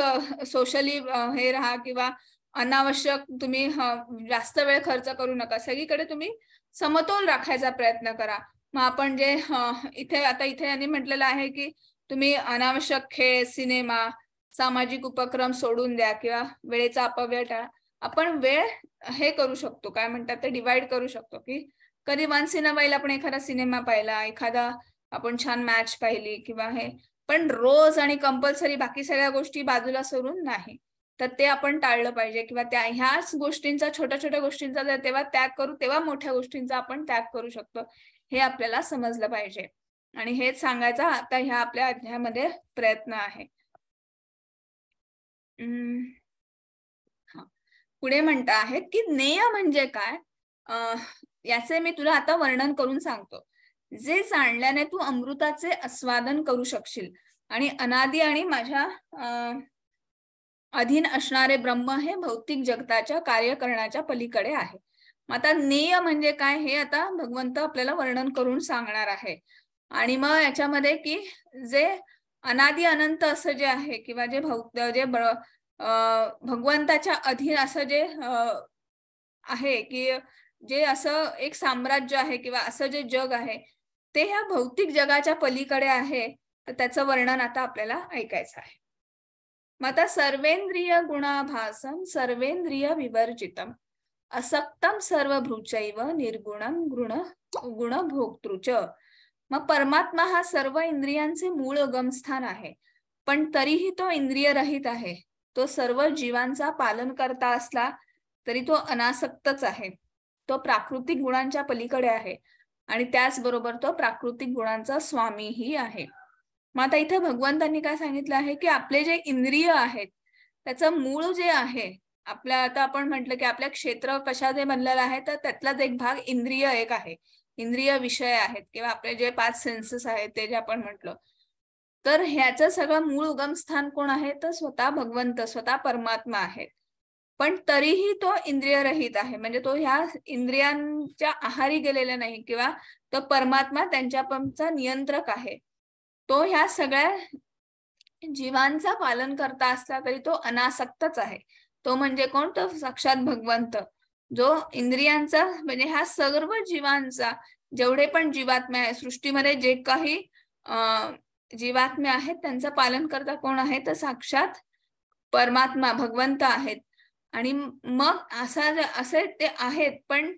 सोशली हे राहा किंवा अनावश्यक तुम्ही जास्त वेळ खर्च करू नका सगळीकडे तुम्ही समतोल राखायचा प्रयत्न करा मग आपण जे इथे आता इथे यांनी म्हटलेलं आहे की तुम्ही अनावश्यक खेळ सिनेमा सामाजिक उपक्रम सोडून द्या किंवा वेळेचा अपव्यय टाळा आपण वेळ हे करू शकतो काय म्हणतात ते डिवाइड करू शकतो की कधी वन सिनेमाईल आपण एखादा सिनेमा पाहिला एखादा आपण छान मॅच पाहिली किंवा हे पण रोज आणि कंपल्सरी बाकी सगळ्या गोष्टी बाजूला सोडून नाही तर ते आपण टाळलं पाहिजे किंवा त्या ह्याच गोष्टींचा छोट्या छोट्या गोष्टींचा जर तेव्हा त्याग करू तेव्हा मोठ्या गोष्टींचा आपण त्याग करू शकतो हे आपल्याला समजलं पाहिजे आणि हेच सांगायचा आता ह्या आपल्या अध्यायामध्ये प्रयत्न आहे पुढे म्हणत आहेत की नेय म्हणजे काय याचे मी तुला आता वर्णन करून सांगतो जे जाणल्याने तू अमृताचे आस्वादन करू शकशील आणि अनादी आणि माझ्या अधीन असणारे ब्रह्म हे भौतिक जगताच्या कार्य करण्याच्या पलीकडे आहे आता नेय म्हणजे काय हे आता भगवंत आपल्याला वर्णन करून सांगणार आहे आणि मग याच्यामध्ये की जे अनादि अनंत असं जे आहे किंवा जे भौ जे भगवंताच्या अधीन असं जे आहे की जे असं एक साम्राज्य आहे किंवा असं जे जग आहे ते ह्या भौतिक जगाच्या पलीकडे आहे तर त्याचं वर्णन आता आपल्याला ऐकायचं आहे मग आता सर्वेंद्रिय गुणाभासम सर्वेंद्रिय विवर्जितम असक्तम सर्व भृचैव निर्गुणम गुण गुणभोक्तृच मग परमात्मा हा सर्व इंद्रियांचे मूळ स्थान आहे पण तरीही तो इंद्रिय रहित आहे तो सर्व जीवांचा पालन करता असला तरी तो अनासक्तच आहे तो प्राकृतिक गुणांच्या पलीकडे आहे आणि त्याचबरोबर तो प्राकृतिक गुणांचा स्वामीही आहे मग आता इथं भगवंतांनी काय सांगितलं आहे की आपले जे इंद्रिय आहेत त्याचं मूळ जे आहे आपल्या आता आपण म्हटलं की आपल्या क्षेत्र कशा जे बनलेलं आहे तर त्यातलाच एक भाग इंद्रिय एक आहे इंद्रिय विषय आहेत किंवा आपले जे पाच सेन्सेस आहेत ते जे आपण म्हटलं तर ह्याचं सगळं मूळ उगमस्थान कोण आहे तर स्वतः भगवंत स्वतः परमात्मा आहे पण तरीही तो इंद्रियरहित आहे म्हणजे तो ह्या इंद्रियांच्या आहारी गेलेला नाही किंवा तो परमात्मा त्यांच्या नियंत्रक आहे तो ह्या सगळ्या जीवांचा पालन करता असला तरी तो अनासक्तच आहे तो म्हणजे कोण तो साक्षात भगवंत जो इंद्रियांचा म्हणजे ह्या सर्व जीवांचा जेवढे पण जीवात्म्या आहे सृष्टीमध्ये जे काही जीवात्म्य आहेत त्यांचं पालन करता कोण आहे तर साक्षात परमात्मा भगवंत आहेत आणि मग असा असे ते आहेत पण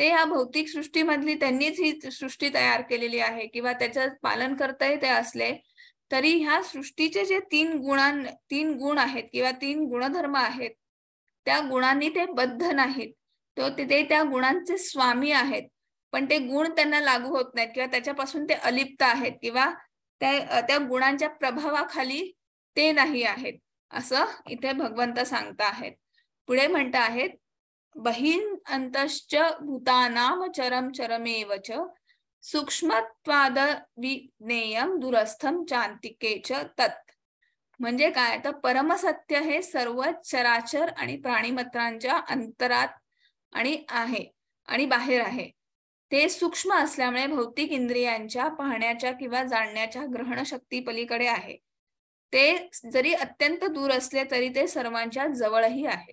ते ह्या भौतिक सृष्टीमधली त्यांनीच ही सृष्टी तयार केलेली आहे किंवा त्याचं पालन करताही ते असले तरी ह्या सृष्टीचे जे तीन गुणां तीन गुण आहेत किंवा तीन गुणधर्म आहेत त्या गुणांनी ते बद्ध नाहीत तो ते त्या गुणांचे स्वामी आहेत पण ते गुण त्यांना लागू होत नाहीत किंवा त्याच्यापासून ते अलिप्त आहेत किंवा त्या त्या गुणांच्या प्रभावाखाली ते नाही आहेत असं इथे भगवंत सांगता आहेत पुढे म्हणत आहेत बहिन अंतश्च भूतानाम चरम चरमेव च सूक्ष्मत्वाद विज्ञेयम दुरस्थम चांतिके च तत् म्हणजे काय तर परमसत्य हे सर्व चराचर आणि प्राणीमत्रांच्या अंतरात आणि आहे आणि बाहेर आहे ते सूक्ष्म असल्यामुळे भौतिक इंद्रियांच्या पाहण्याच्या किंवा जाणण्याच्या ग्रहण शक्ती पलीकडे आहे ते जरी अत्यंत दूर असले तरी ते सर्वांच्या जवळही आहे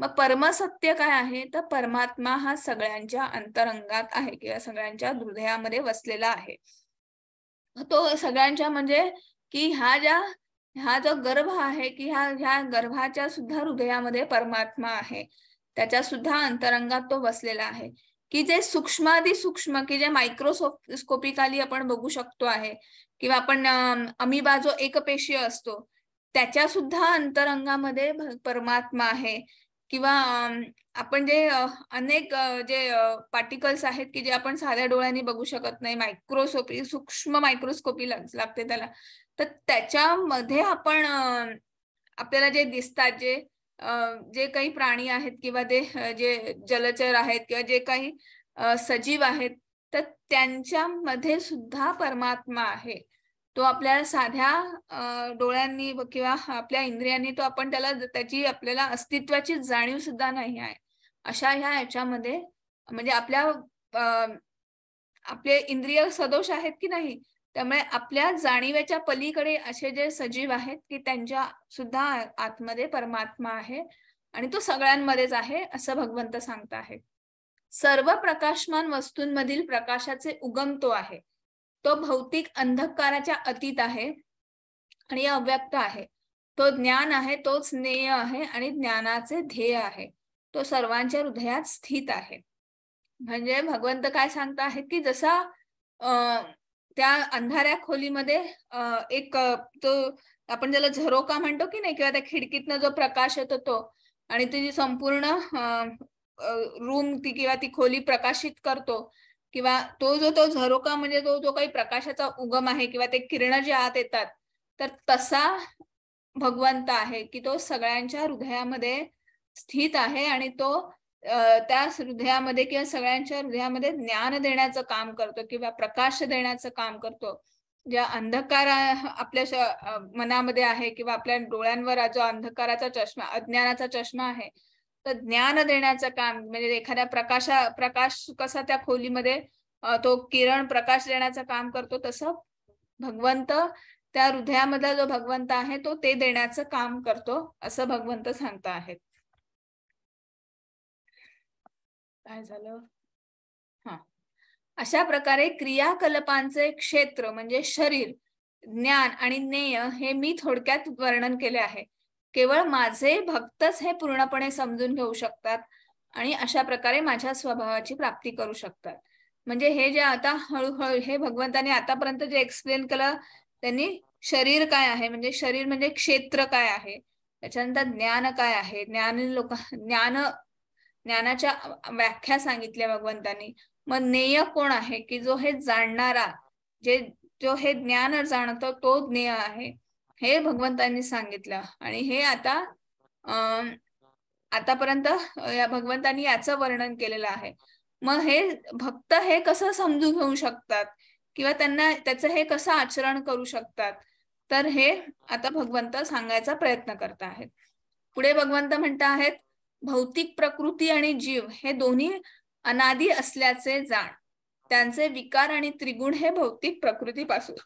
मग परमसत्य काय आहे तर परमात्मा हा सगळ्यांच्या अंतरंगात आहे किंवा सगळ्यांच्या हृदयामध्ये वसलेला आहे तो सगळ्यांच्या म्हणजे की हा ज्या हा जो गर्भ आहे की ह्या ह्या गर्भाच्या सुद्धा हृदयामध्ये परमात्मा आहे त्याच्या सुद्धा अंतरंगात तो बसलेला आहे की जे सूक्ष्मादी सूक्ष्म की जे मायक्रोस्कोपिकाली आपण बघू शकतो आहे किंवा आपण अमिबा जो एकपेशीय असतो त्याच्या सुद्धा अंतरंगामध्ये परमात्मा आहे किंवा आपण जे अनेक जे पार्टिकल्स आहेत की जे आपण साध्या डोळ्यांनी बघू शकत नाही मायक्रोस्कोपी सूक्ष्म मायक्रोस्कोपी लागते त्याला तर त्याच्यामध्ये आपण आपल्याला जे दिसतात जे जे काही प्राणी आहेत किंवा ते जे जलचर आहेत किंवा जे काही सजीव आहेत तर त्यांच्यामध्ये सुद्धा परमात्मा आहे तो आपल्या साध्या डोळ्यांनी किंवा आपल्या इंद्रियांनी तो आपण त्याला त्याची आपल्याला अस्तित्वाची जाणीव सुद्धा नाही आहे अशा ह्या ह्याच्यामध्ये म्हणजे आपल्या आपले इंद्रिय सदोष आहेत की नाही त्यामुळे आपल्या जाणीवेच्या पलीकडे असे जे सजीव आहेत की त्यांच्या सुद्धा आतमध्ये परमात्मा आहे आणि तो सगळ्यांमध्येच आहे असं भगवंत सांगत आहे सर्व प्रकाशमान वस्तूंमधील प्रकाशाचे उगम तो आहे तो भौतिक अंधकाराच्या अतीत आहे आणि अव्यक्त आहे तो ज्ञान आहे तो ज्ञेय आहे आणि ज्ञानाचे ध्येय आहे तो सर्वांच्या हृदयात स्थित आहे म्हणजे भगवंत काय सांगता आहेत की जसा त्या अंधाऱ्या खोलीमध्ये एक तो आपण ज्याला झरोका म्हणतो की नाही किंवा त्या खिडकीतनं जो प्रकाश येत होतो आणि तुझी संपूर्ण रूम ती किंवा ती खोली प्रकाशित करतो किंवा तो जो तो झरोका म्हणजे तो जो काही प्रकाशाचा उगम आहे किंवा ते किरण जे आत येतात तर तसा भगवंत आहे की तो सगळ्यांच्या हृदयामध्ये स्थित आहे आणि तो त्या हृदयामध्ये किंवा सगळ्यांच्या हृदयामध्ये ज्ञान देण्याचं काम करतो किंवा प्रकाश देण्याचं काम करतो ज्या अंधकार आपल्या मनामध्ये आहे किंवा आपल्या डोळ्यांवर जो अंधकाराचा चष्मा अज्ञानाचा चष्मा आहे तर ज्ञान देण्याचं काम म्हणजे एखाद्या प्रकाशा प्रकाश कसा त्या खोलीमध्ये तो किरण प्रकाश देण्याचं काम करतो तसं भगवंत त्या हृदयामधला जो भगवंत आहे तो ते देण्याचं काम करतो असं भगवंत सांगत आहेत काय झालं हा अशा प्रकारे क्रियाकल्पांचे क्षेत्र म्हणजे शरीर ज्ञान आणि नेय हे मी थोडक्यात वर्णन केले आहे केवळ माझे भक्तच हे पूर्णपणे समजून घेऊ शकतात आणि अशा प्रकारे माझ्या स्वभावाची प्राप्ती करू शकतात म्हणजे हे जे आता हळूहळू हे भगवंताने आतापर्यंत जे एक्सप्लेन केलं त्यांनी शरीर काय आहे म्हणजे शरीर म्हणजे क्षेत्र काय आहे त्याच्यानंतर ज्ञान काय आहे ज्ञान लोक ज्ञान ज्ञानाच्या व्याख्या सांगितल्या भगवंतांनी मग ज्ञेय कोण आहे की जो हे जाणणारा जे जो हे ज्ञान जाणतो तो ज्ञेय आहे हे भगवंतांनी सांगितलं आणि हे आता अं आतापर्यंत या भगवंतांनी याचं वर्णन केलेलं आहे मग हे भक्त हे कसं समजून घेऊ शकतात किंवा त्यांना त्याचं हे कसं आचरण करू शकतात तर हे आता भगवंत सांगायचा प्रयत्न करत आहेत पुढे भगवंत म्हणत आहेत भौतिक प्रकृती आणि जीव हे दोन्ही अनादी असल्याचे जाण त्यांचे विकार आणि त्रिगुण हे भौतिक प्रकृतीपासून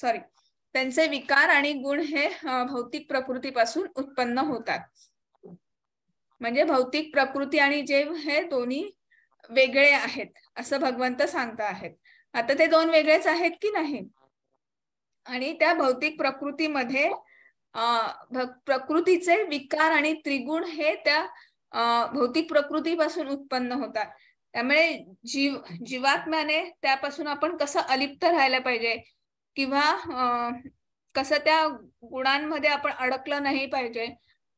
सॉरी त्यांचे विकार आणि गुण हे भौतिक प्रकृतीपासून उत्पन्न होतात म्हणजे भौतिक प्रकृती आणि जैव हे दोन्ही वेगळे आहेत असं भगवंत सांगता आहेत आता ते दोन वेगळेच आहेत की नाही आणि त्या भौतिक प्रकृतीमध्ये प्रकृतीचे विकार आणि त्रिगुण हे त्या भौतिक प्रकृतीपासून उत्पन्न होतात त्यामुळे जीव जीवात्म्याने त्यापासून आपण कसं अलिप्त राहायला पाहिजे किंवा कसं त्या गुणांमध्ये आपण अडकलं नाही पाहिजे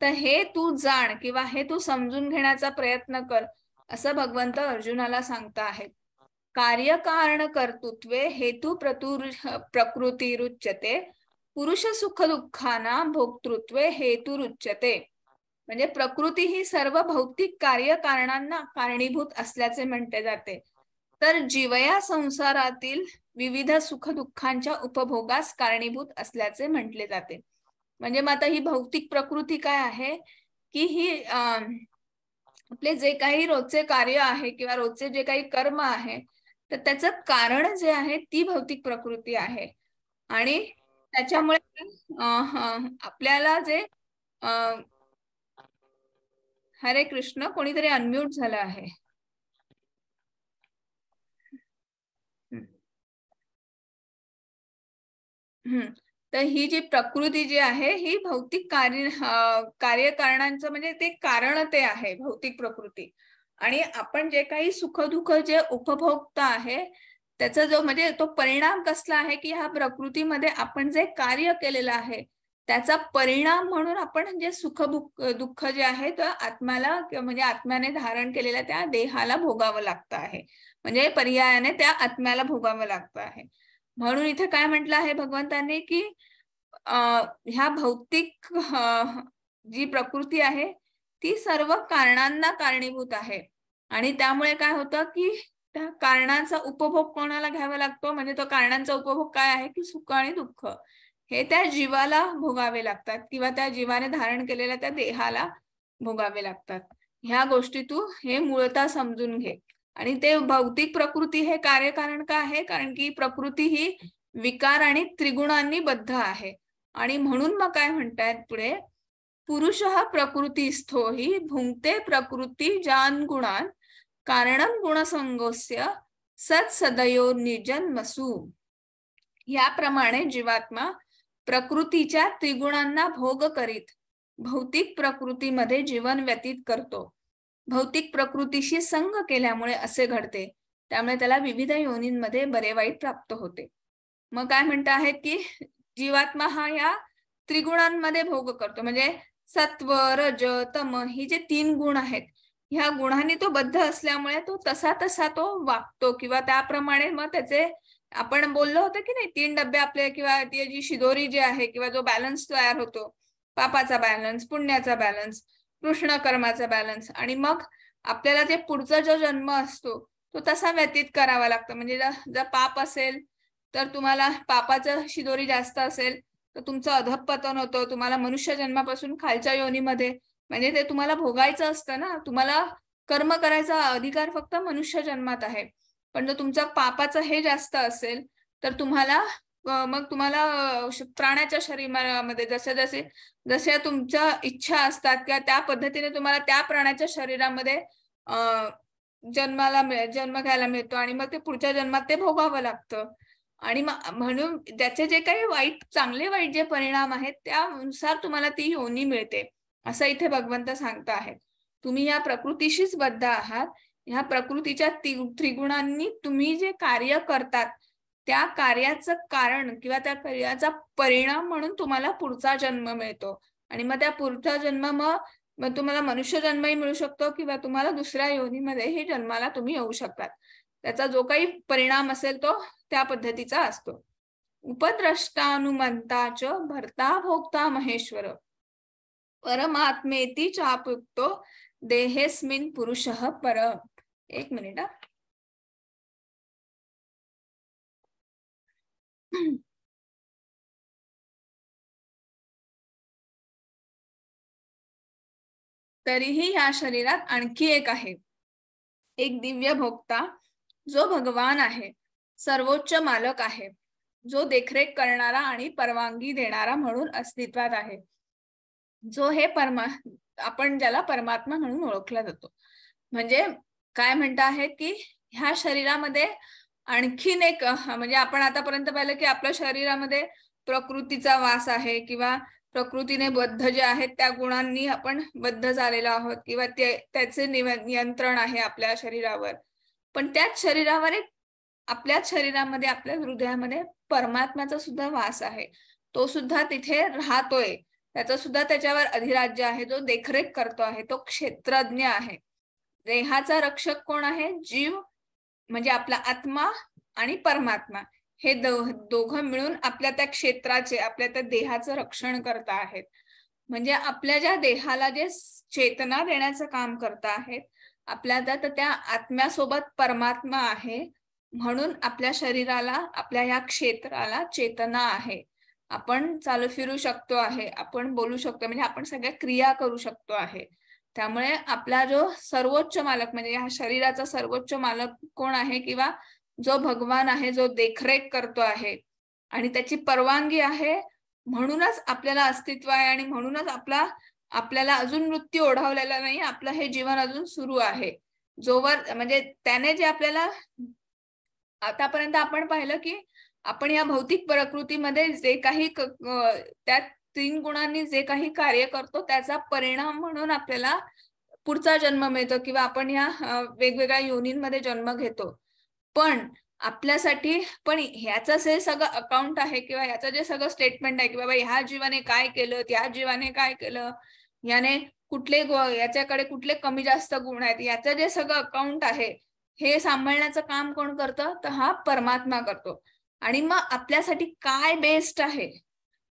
तर हे तू जाण किंवा हे तू समजून घेण्याचा प्रयत्न कर असं भगवंत अर्जुनाला सांगता आहेत कार्यकारण कर्तृत्वे हेतू प्रतुर प्रकृती रुच्यते पुरुष सुख दुःखाना भोक्तृत्वे हेतू रुच्यते म्हणजे प्रकृती ही सर्व भौतिक कार्यकारणांना कारणीभूत असल्याचे म्हणते जाते तर जीवया संसारातील विविध दुःखांच्या उपभोगास कारणीभूत असल्याचे म्हटले जाते म्हणजे मग आता ही भौतिक प्रकृती काय आहे की ही आपले जे काही रोजचे कार्य आहे किंवा रोजचे जे काही कर्म आहे तर त्याचं कारण जे आहे ती भौतिक प्रकृती आहे आणि त्याच्यामुळे आपल्याला जे हरे कृष्ण कोणीतरी अनम्यूट झालं आहे तर ही जी प्रकृती जी आहे ही भौतिक कार्य कार्यकारणांचं म्हणजे ते कारण ते आहे भौतिक प्रकृती आणि आपण जे काही सुख दुःख जे उपभोगता आहे त्याचा जो म्हणजे तो परिणाम कसला आहे की ह्या प्रकृतीमध्ये आपण जे कार्य केलेलं आहे त्याचा परिणाम म्हणून आपण जे सुख दुःख जे आहे तर आत्म्याला म्हणजे आत्म्याने धारण केलेल्या त्या देहाला भोगावं लागतं आहे म्हणजे पर्यायाने त्या आत्म्याला भोगावं लागतं आहे म्हणून इथे काय म्हटलं आहे भगवंतांनी की ह्या भौतिक जी प्रकृती आहे ती सर्व कारणांना कारणीभूत आहे आणि त्यामुळे काय होतं की त्या कारणांचा उपभोग कोणाला घ्यावा लागतो म्हणजे तो कारणांचा उपभोग काय आहे की सुख आणि दुःख हे त्या जीवाला भोगावे लागतात किंवा त्या जीवाने धारण केलेल्या त्या देहाला भोगावे लागतात ह्या गोष्टी तू हे मूळतः समजून घे आणि ते भौतिक प्रकृती हे कार्यकारण का आहे कारण की प्रकृती ही विकार आणि त्रिगुणांनी बद्ध आहे आणि म्हणून मग काय म्हणतायत पुढे पुरुष हा स्थो ही भुंगते प्रकृती जान गुणान कारण गुणसंगोस्य निजन मसू याप्रमाणे जीवात्मा प्रकृतीच्या त्रिगुणांना भोग करीत भौतिक प्रकृतीमध्ये जीवन व्यतीत करतो भौतिक प्रकृतीशी संघ केल्यामुळे असे घडते त्यामुळे त्याला विविध योनींमध्ये बरे वाईट प्राप्त होते मग काय म्हणत आहेत की जीवात्मा हा या त्रिगुणांमध्ये भोग करतो म्हणजे सत्व रज तम ही जे तीन गुण आहेत ह्या गुणांनी तो बद्ध असल्यामुळे तो तसा तसा तो वागतो किंवा त्याप्रमाणे मग त्याचे आपण बोललो होतं की नाही तीन डबे आपले किंवा ती जी शिदोरी जी आहे किंवा जो बॅलन्स तयार होतो पापाचा बॅलन्स पुण्याचा बॅलन्स कृष्ण कर्माचा बॅलन्स आणि मग आपल्याला जे पुढचा जो जन्म असतो तो तसा व्यतीत करावा लागतो म्हणजे जर पाप असेल तर तुम्हाला पापाचं शिदोरी जास्त असेल तर तुमचं अधपतन होतं तुम्हाला मनुष्य जन्मापासून खालच्या योनीमध्ये म्हणजे ते तुम्हाला भोगायचं असतं ना तुम्हाला कर्म करायचा अधिकार फक्त मनुष्य जन्मात आहे पण जर तुमचा पापाचं हे जास्त असेल तर तुम्हाला मग तुम्हाला प्राण्याच्या शरीरामध्ये जसे जसे जसे तुमच्या इच्छा असतात किंवा त्या पद्धतीने तुम्हाला त्या प्राण्याच्या शरीरामध्ये जन्माला जन्म घ्यायला मिळतो आणि मग ते पुढच्या जन्मात ते भोगावं लागतं आणि म्हणून त्याचे जे काही वाईट चांगले वाईट जे परिणाम आहेत त्यानुसार तुम्हाला ती योनी मिळते असं इथे भगवंत सांगत आहेत तुम्ही या प्रकृतीशीच बद्ध आहात ह्या प्रकृतीच्या त्रिगुणांनी तुम्ही जे कार्य करतात त्या कार्याचं कारण किंवा त्या कार्याचा परिणाम म्हणून तुम्हाला पुढचा जन्म मिळतो आणि मग त्या पुढचा जन्म मग तुम्हाला मनुष्य जन्मही मिळू शकतो किंवा तुम्हाला दुसऱ्या योनीमध्येही जन्माला तुम्ही येऊ शकतात त्याचा जो काही परिणाम असेल तो त्या पद्धतीचा असतो उपद्रष्टानुमंताच भरता भोगता महेश्वर परमात्मेती चापयुक्तो देहेस्मिन पुरुष परम एक मिनिट तरीही या शरीरात आणखी एक आहे एक दिव्य भोक्ता जो भगवान आहे सर्वोच्च मालक आहे जो देखरेख करणारा आणि परवानगी देणारा म्हणून अस्तित्वात आहे जो हे परमा आपण ज्याला परमात्मा म्हणून ओळखला जातो म्हणजे काय म्हणत आहे की ह्या शरीरामध्ये आणखीन एक म्हणजे आपण आतापर्यंत पाहिलं की आपल्या शरीरामध्ये प्रकृतीचा वास आहे किंवा प्रकृतीने बद्ध जे आहेत त्या गुणांनी आपण बद्ध झालेलो आहोत किंवा ते त्याचे नियंत्रण आहे आपल्या शरीरावर पण त्याच शरीरावर एक आपल्याच शरीरामध्ये आपल्या हृदयामध्ये परमात्म्याचा सुद्धा वास आहे तो सुद्धा तिथे राहतोय त्याचा सुद्धा त्याच्यावर अधिराज्य आहे जो देखरेख करतो आहे तो क्षेत्रज्ञ आहे देहाचा रक्षक कोण आहे जीव म्हणजे आपला आत्मा आणि परमात्मा हे दोघं मिळून आपल्या त्या क्षेत्राचे आपल्या त्या देहाचं रक्षण करता आहेत म्हणजे आपल्या ज्या देहाला जे चेतना देण्याचं काम करता आहेत आपल्या तर त्या आत्म्यासोबत परमात्मा आहे म्हणून आपल्या शरीराला आपल्या या क्षेत्राला चेतना आहे आपण चालू फिरू शकतो आहे आपण बोलू शकतो म्हणजे आपण सगळ्या क्रिया करू शकतो आहे त्यामुळे आपला जो सर्वोच्च मालक म्हणजे हा शरीराचा सर्वोच्च मालक कोण आहे किंवा जो भगवान आहे जो देखरेख करतो आहे आणि त्याची परवानगी आहे म्हणूनच आपल्याला अस्तित्व आहे आणि म्हणूनच आपला आपल्याला अजून मृत्यू ओढावलेला नाही आपलं हे जीवन अजून सुरू आहे जोवर म्हणजे त्याने जे आपल्याला आतापर्यंत आपण पाहिलं की आपण या भौतिक प्रकृतीमध्ये जे काही त्यात तीन गुणांनी जे काही कार्य करतो त्याचा परिणाम म्हणून आपल्याला पुढचा जन्म मिळतो किंवा आपण या वेगवेगळ्या युनिनमध्ये जन्म घेतो पण आपल्यासाठी पण ह्याचं जे सगळं अकाउंट आहे किंवा ह्याचं जे सगळं स्टेटमेंट आहे की बाबा ह्या जीवाने काय केलं त्या जीवाने काय केलं याने कुठले याच्याकडे कुठले कमी जास्त गुण आहेत याचं जे सगळं अकाउंट आहे हे सांभाळण्याचं काम कोण करतं तर हा परमात्मा करतो आणि मग आपल्यासाठी काय बेस्ट आहे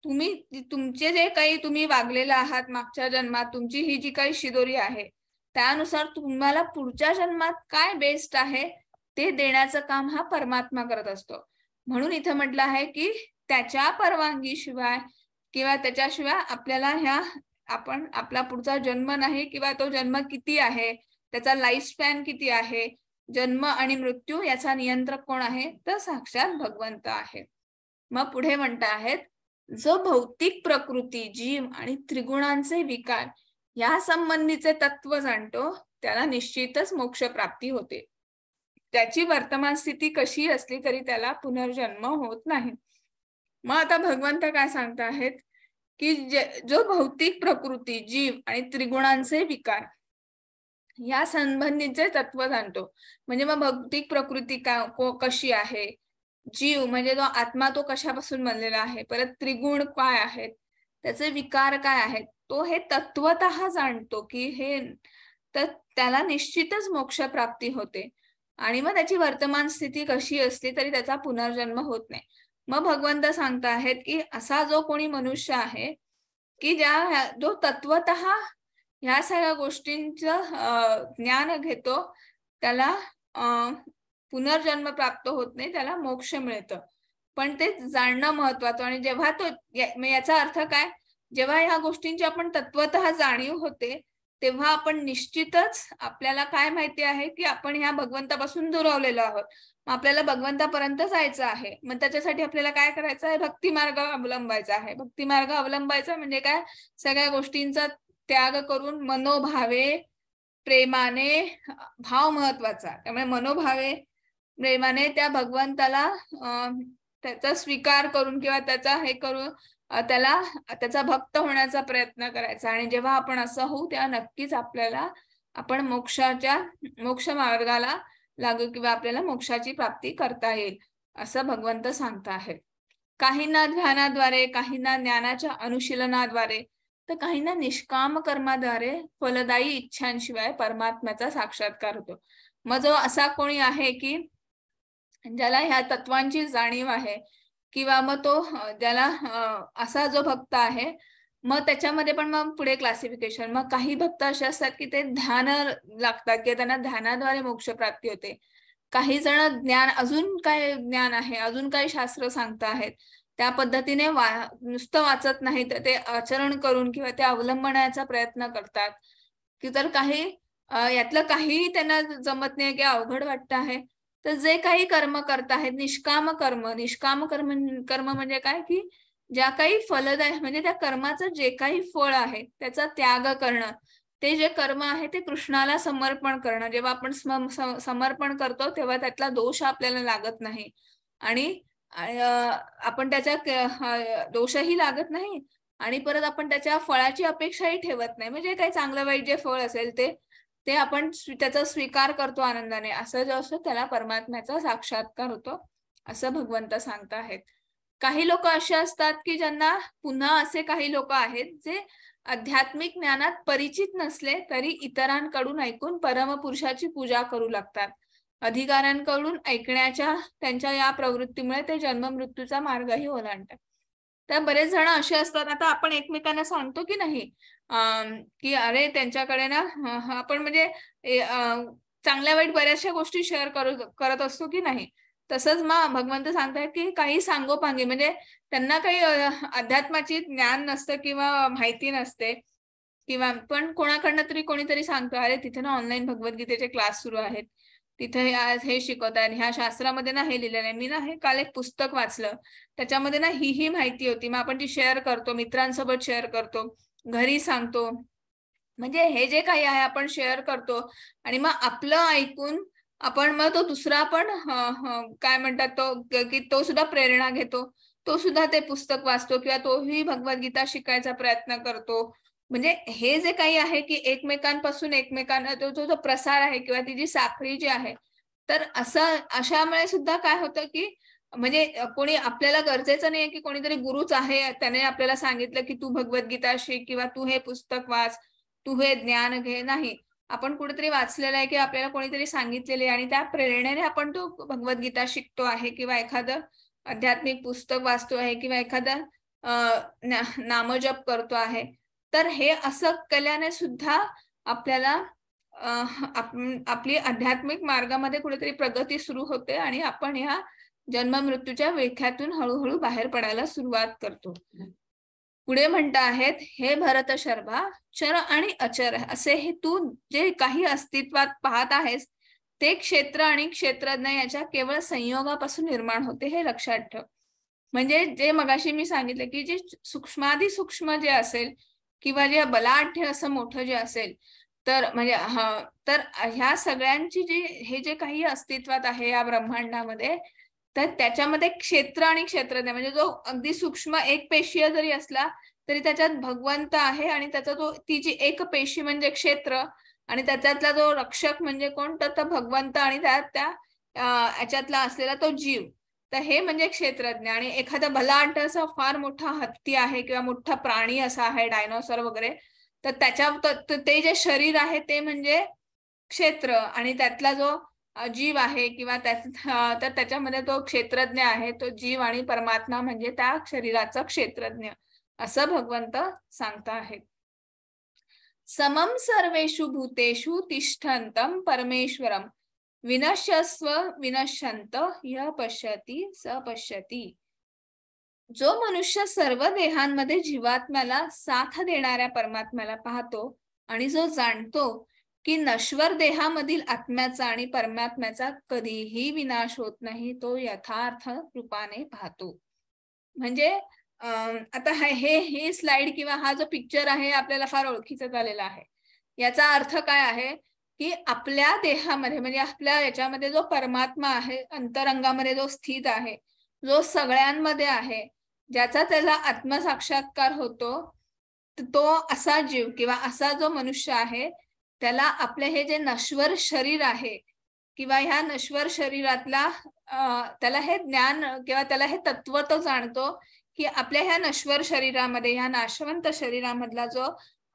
तुम्ही तुमचे जे काही तुम्ही वागलेला आहात मागच्या जन्मात तुमची ही जी काही शिदोरी आहे त्यानुसार तुम्हाला पुढच्या जन्मात काय बेस्ट आहे ते देण्याचं काम हा परमात्मा करत असतो म्हणून इथं म्हटलं आहे की त्याच्या परवानगीशिवाय किंवा त्याच्याशिवाय आपल्याला ह्या आपण आपला पुढचा जन्म नाही किंवा तो जन्म किती आहे त्याचा लाईफ स्पॅन किती आहे जन्म आणि मृत्यू याचा नियंत्रक कोण आहे तर साक्षात भगवंत आहे मग पुढे म्हणता आहेत जो भौतिक प्रकृती जीव आणि त्रिगुणांचे विकार या संबंधीचे तत्व जाणतो त्याला निश्चितच मोक्ष प्राप्ती होते त्याची वर्तमान स्थिती कशी असली तरी त्याला पुनर्जन्म होत नाही मग आता भगवंत काय सांगत आहेत की जो भौतिक प्रकृती जीव आणि त्रिगुणांचे विकार या संबंधीचे तत्व जाणतो म्हणजे मग भौतिक प्रकृती का कशी आहे जीव म्हणजे जो आत्मा तो कशापासून बनलेला आहे परत त्रिगुण काय आहेत त्याचे विकार काय आहेत तो हे तत्वत जाणतो की हे तर त्याला निश्चितच मोक्ष प्राप्ती होते आणि मग त्याची वर्तमान स्थिती कशी असली तरी त्याचा पुनर्जन्म होत नाही मग भगवंत सांगता आहेत की असा जो कोणी मनुष्य आहे की ज्या जो तत्वत ह्या सगळ्या गोष्टींचं ज्ञान घेतो त्याला पुनर्जन्म प्राप्त होत नाही त्याला मोक्ष मिळतं पण ते जाणणं महत्वाचं आणि जेव्हा तो याचा अर्थ काय जेव्हा ह्या गोष्टींची आपण तत्वत जाणीव होते तेव्हा आपण निश्चितच आपल्याला काय माहिती आहे की आपण ह्या भगवंतापासून दुरावलेलो आहोत मग आपल्याला भगवंतापर्यंत जायचं आहे मग त्याच्यासाठी आपल्याला काय करायचं आहे भक्ती मार्ग अवलंबायचा आहे भक्ती मार्ग अवलंबायचा म्हणजे काय सगळ्या गोष्टींचा त्याग करून मनोभावे प्रेमाने भाव महत्वाचा त्यामुळे मनोभावे प्रेमाने त्या भगवंताला त्याचा स्वीकार करून किंवा त्याचा हे करून त्याला त्याचा भक्त होण्याचा प्रयत्न करायचा आणि जेव्हा आपण असं होऊ तेव्हा नक्कीच आपल्याला आपण मोक्षाच्या मोक्ष मार्गाला लागू किंवा आपल्याला मोक्षाची प्राप्ती करता येईल असं भगवंत सांगत आहे काहींना ध्यानाद्वारे काहींना ज्ञानाच्या अनुशीलनाद्वारे तर काहींना निष्काम कर्माद्वारे फलदायी इच्छांशिवाय परमात्म्याचा साक्षात्कार होतो मग जो असा कोणी आहे की ज्याला ह्या तत्वांची जाणीव आहे किंवा मग तो ज्याला असा जो भक्त आहे मग त्याच्यामध्ये पण मग पुढे क्लासिफिकेशन मग काही भक्त असे असतात की ते ध्यान लागतात किंवा त्यांना ध्यानाद्वारे मोक्ष प्राप्ती होते काही जण ज्ञान अजून काय ज्ञान आहे अजून काही शास्त्र सांगत आहेत त्या पद्धतीने वा नुसतं वाचत नाही तर ते आचरण करून किंवा ते अवलंबण्याचा प्रयत्न करतात की तर काही यातलं काही त्यांना जमत नाही किंवा अवघड वाटत आहे तर जे काही कर्म करत आहेत निष्काम कर्म निष्काम कर्म कर्म म्हणजे काय की ज्या काही फलदाय म्हणजे त्या कर्माचं जे काही फळ आहे त्याचा त्याग करणं ते जे कर्म आहे ते कृष्णाला समर्पण करणं जेव्हा आपण समर्पण करतो तेव्हा त्यातला दोष आपल्याला लागत नाही आणि आपण त्याच्या दोषही लागत नाही आणि परत आपण त्याच्या फळाची अपेक्षाही ठेवत नाही म्हणजे काही चांगलं वाईट जे फळ असेल ते ते आपण त्याचा स्वीकार करतो आनंदाने असं जे असतो त्याला परमात्म्याचा साक्षात्कार होतो असं भगवंत सांगत आहेत काही लोक असे असतात की ज्यांना पुन्हा असे काही लोक आहेत जे आध्यात्मिक ज्ञानात परिचित नसले तरी इतरांकडून ऐकून परमपुरुषाची पूजा करू लागतात अधिकाऱ्यांकडून ऐकण्याच्या त्यांच्या या प्रवृत्तीमुळे ते जन्म मृत्यूचा मार्गही ओलांडतात तर बरेच जण असे असतात आता आपण एकमेकांना सांगतो की नाही की अरे त्यांच्याकडे ना आपण म्हणजे चांगल्या वाईट बऱ्याचशा गोष्टी शेअर करू करत असतो की नाही तसंच मग भगवंत सांगतात की काही सांगोपांगी म्हणजे त्यांना काही अध्यात्माची ज्ञान नसतं किंवा माहिती नसते किंवा पण कोणाकडनं तरी कोणीतरी सांगतो अरे तिथे ना ऑनलाईन भगवद्गीतेचे क्लास सुरू आहेत तिथे आज हे शिकवतात ह्या शास्त्रामध्ये ना हे लिहिलेलं आहे मी ना हे काल एक पुस्तक वाचलं त्याच्यामध्ये ना ही ही माहिती होती मग आपण ती शेअर करतो मित्रांसोबत शेअर करतो घरी सांगतो म्हणजे हे जे काही आहे आपण शेअर करतो आणि मग आपलं ऐकून आपण मग तो दुसरा पण काय म्हणतात तो की तो सुद्धा प्रेरणा घेतो तो सुद्धा ते पुस्तक वाचतो किंवा तोही भगवद्गीता शिकायचा प्रयत्न करतो म्हणजे हे जे काही आहे की एकमेकांपासून एकमेकांना तो जो प्रसार आहे किंवा ती जी साखळी जी आहे तर असं अशामुळे सुद्धा काय होतं की म्हणजे कोणी आपल्याला गरजेचं नाही की कोणीतरी गुरुच आहे त्याने आपल्याला सांगितलं की तू भगवद्गीता शिक किंवा तू हे पुस्तक वाच तू हे ज्ञान घे नाही आपण कुठेतरी वाचलेलं आहे की आपल्याला कोणीतरी सांगितलेले आणि त्या प्रेरणेने आपण तो भगवद्गीता शिकतो आहे किंवा एखादं आध्यात्मिक पुस्तक वाचतो आहे किंवा एखादं अं नामजप करतो आहे तर हे असं केल्याने सुद्धा आपल्याला आपली आध्यात्मिक मार्गामध्ये कुठेतरी प्रगती सुरू होते आणि आपण ह्या जन्म मृत्यूच्या विळख्यातून हळूहळू बाहेर पडायला सुरुवात करतो पुढे म्हणत आहेत हे भरत शर्भा चर आणि अचर असे हे तू जे काही अस्तित्वात पाहत आहेस ते क्षेत्र आणि क्षेत्रज्ञ याच्या केवळ संयोगापासून निर्माण होते हे लक्षात ठेव म्हणजे जे मगाशी मी सांगितलं की जे सूक्ष्माधी सूक्ष्म जे असेल किंवा जे बलाढ्य असं मोठं जे असेल तर म्हणजे तर ह्या सगळ्यांची जी हे जे काही अस्तित्वात आहे या ब्रह्मांडामध्ये तर त्याच्यामध्ये क्षेत्र आणि क्षेत्रज्ञ म्हणजे जो अगदी सूक्ष्म एक पेशीय जरी असला तरी त्याच्यात भगवंत आहे आणि त्याचा जो ती जी एक पेशी म्हणजे क्षेत्र आणि त्याच्यातला जो रक्षक म्हणजे कोण तर भगवंत आणि त्या त्या याच्यातला असलेला तो जीव तर हे म्हणजे क्षेत्रज्ञ आणि एखादा भलाट असा फार मोठा हत्ती आहे किंवा मोठा प्राणी असा आहे डायनॉसॉर वगैरे तर त्याच्या ते जे शरीर आहे ते म्हणजे क्षेत्र आणि त्यातला जो जीव आहे किंवा तर त्याच्यामध्ये तो क्षेत्रज्ञ आहे तो जीव आणि परमात्मा म्हणजे त्या शरीराचं क्षेत्रज्ञ असं भगवंत सांगता आहेत समम सर्वेषु भूतेषु तिष्ठंतम परमेश्वरम विनश्यस्व विनश्यंत य पश्यती स पश्यती जो मनुष्य सर्व देहांमध्ये जीवात्म्याला साथ देणाऱ्या परमात्म्याला पाहतो आणि जो जाणतो की नश्वर देहामधील आत्म्याचा आणि परमात्म्याचा कधीही विनाश होत नाही तो यथार्थ रूपाने पाहतो म्हणजे आता हे हे स्लाइड किंवा हा जो पिक्चर आहे आपल्याला फार ओळखीचा झालेला आहे याचा अर्थ काय आहे की आपल्या देहामध्ये म्हणजे आपल्या याच्यामध्ये जो परमात्मा आहे अंतरंगामध्ये जो स्थित आहे जो सगळ्यांमध्ये आहे ज्याचा त्याला आत्मसाक्षात्कार होतो तो असा जीव किंवा असा जो मनुष्य आहे त्याला आपले हे जे नश्वर शरीर आहे किंवा ह्या नश्वर शरीरातला त्याला हे ज्ञान किंवा त्याला हे तत्व तो जाणतो की आपल्या ह्या नश्वर शरीरामध्ये ह्या नाशवंत शरीरामधला जो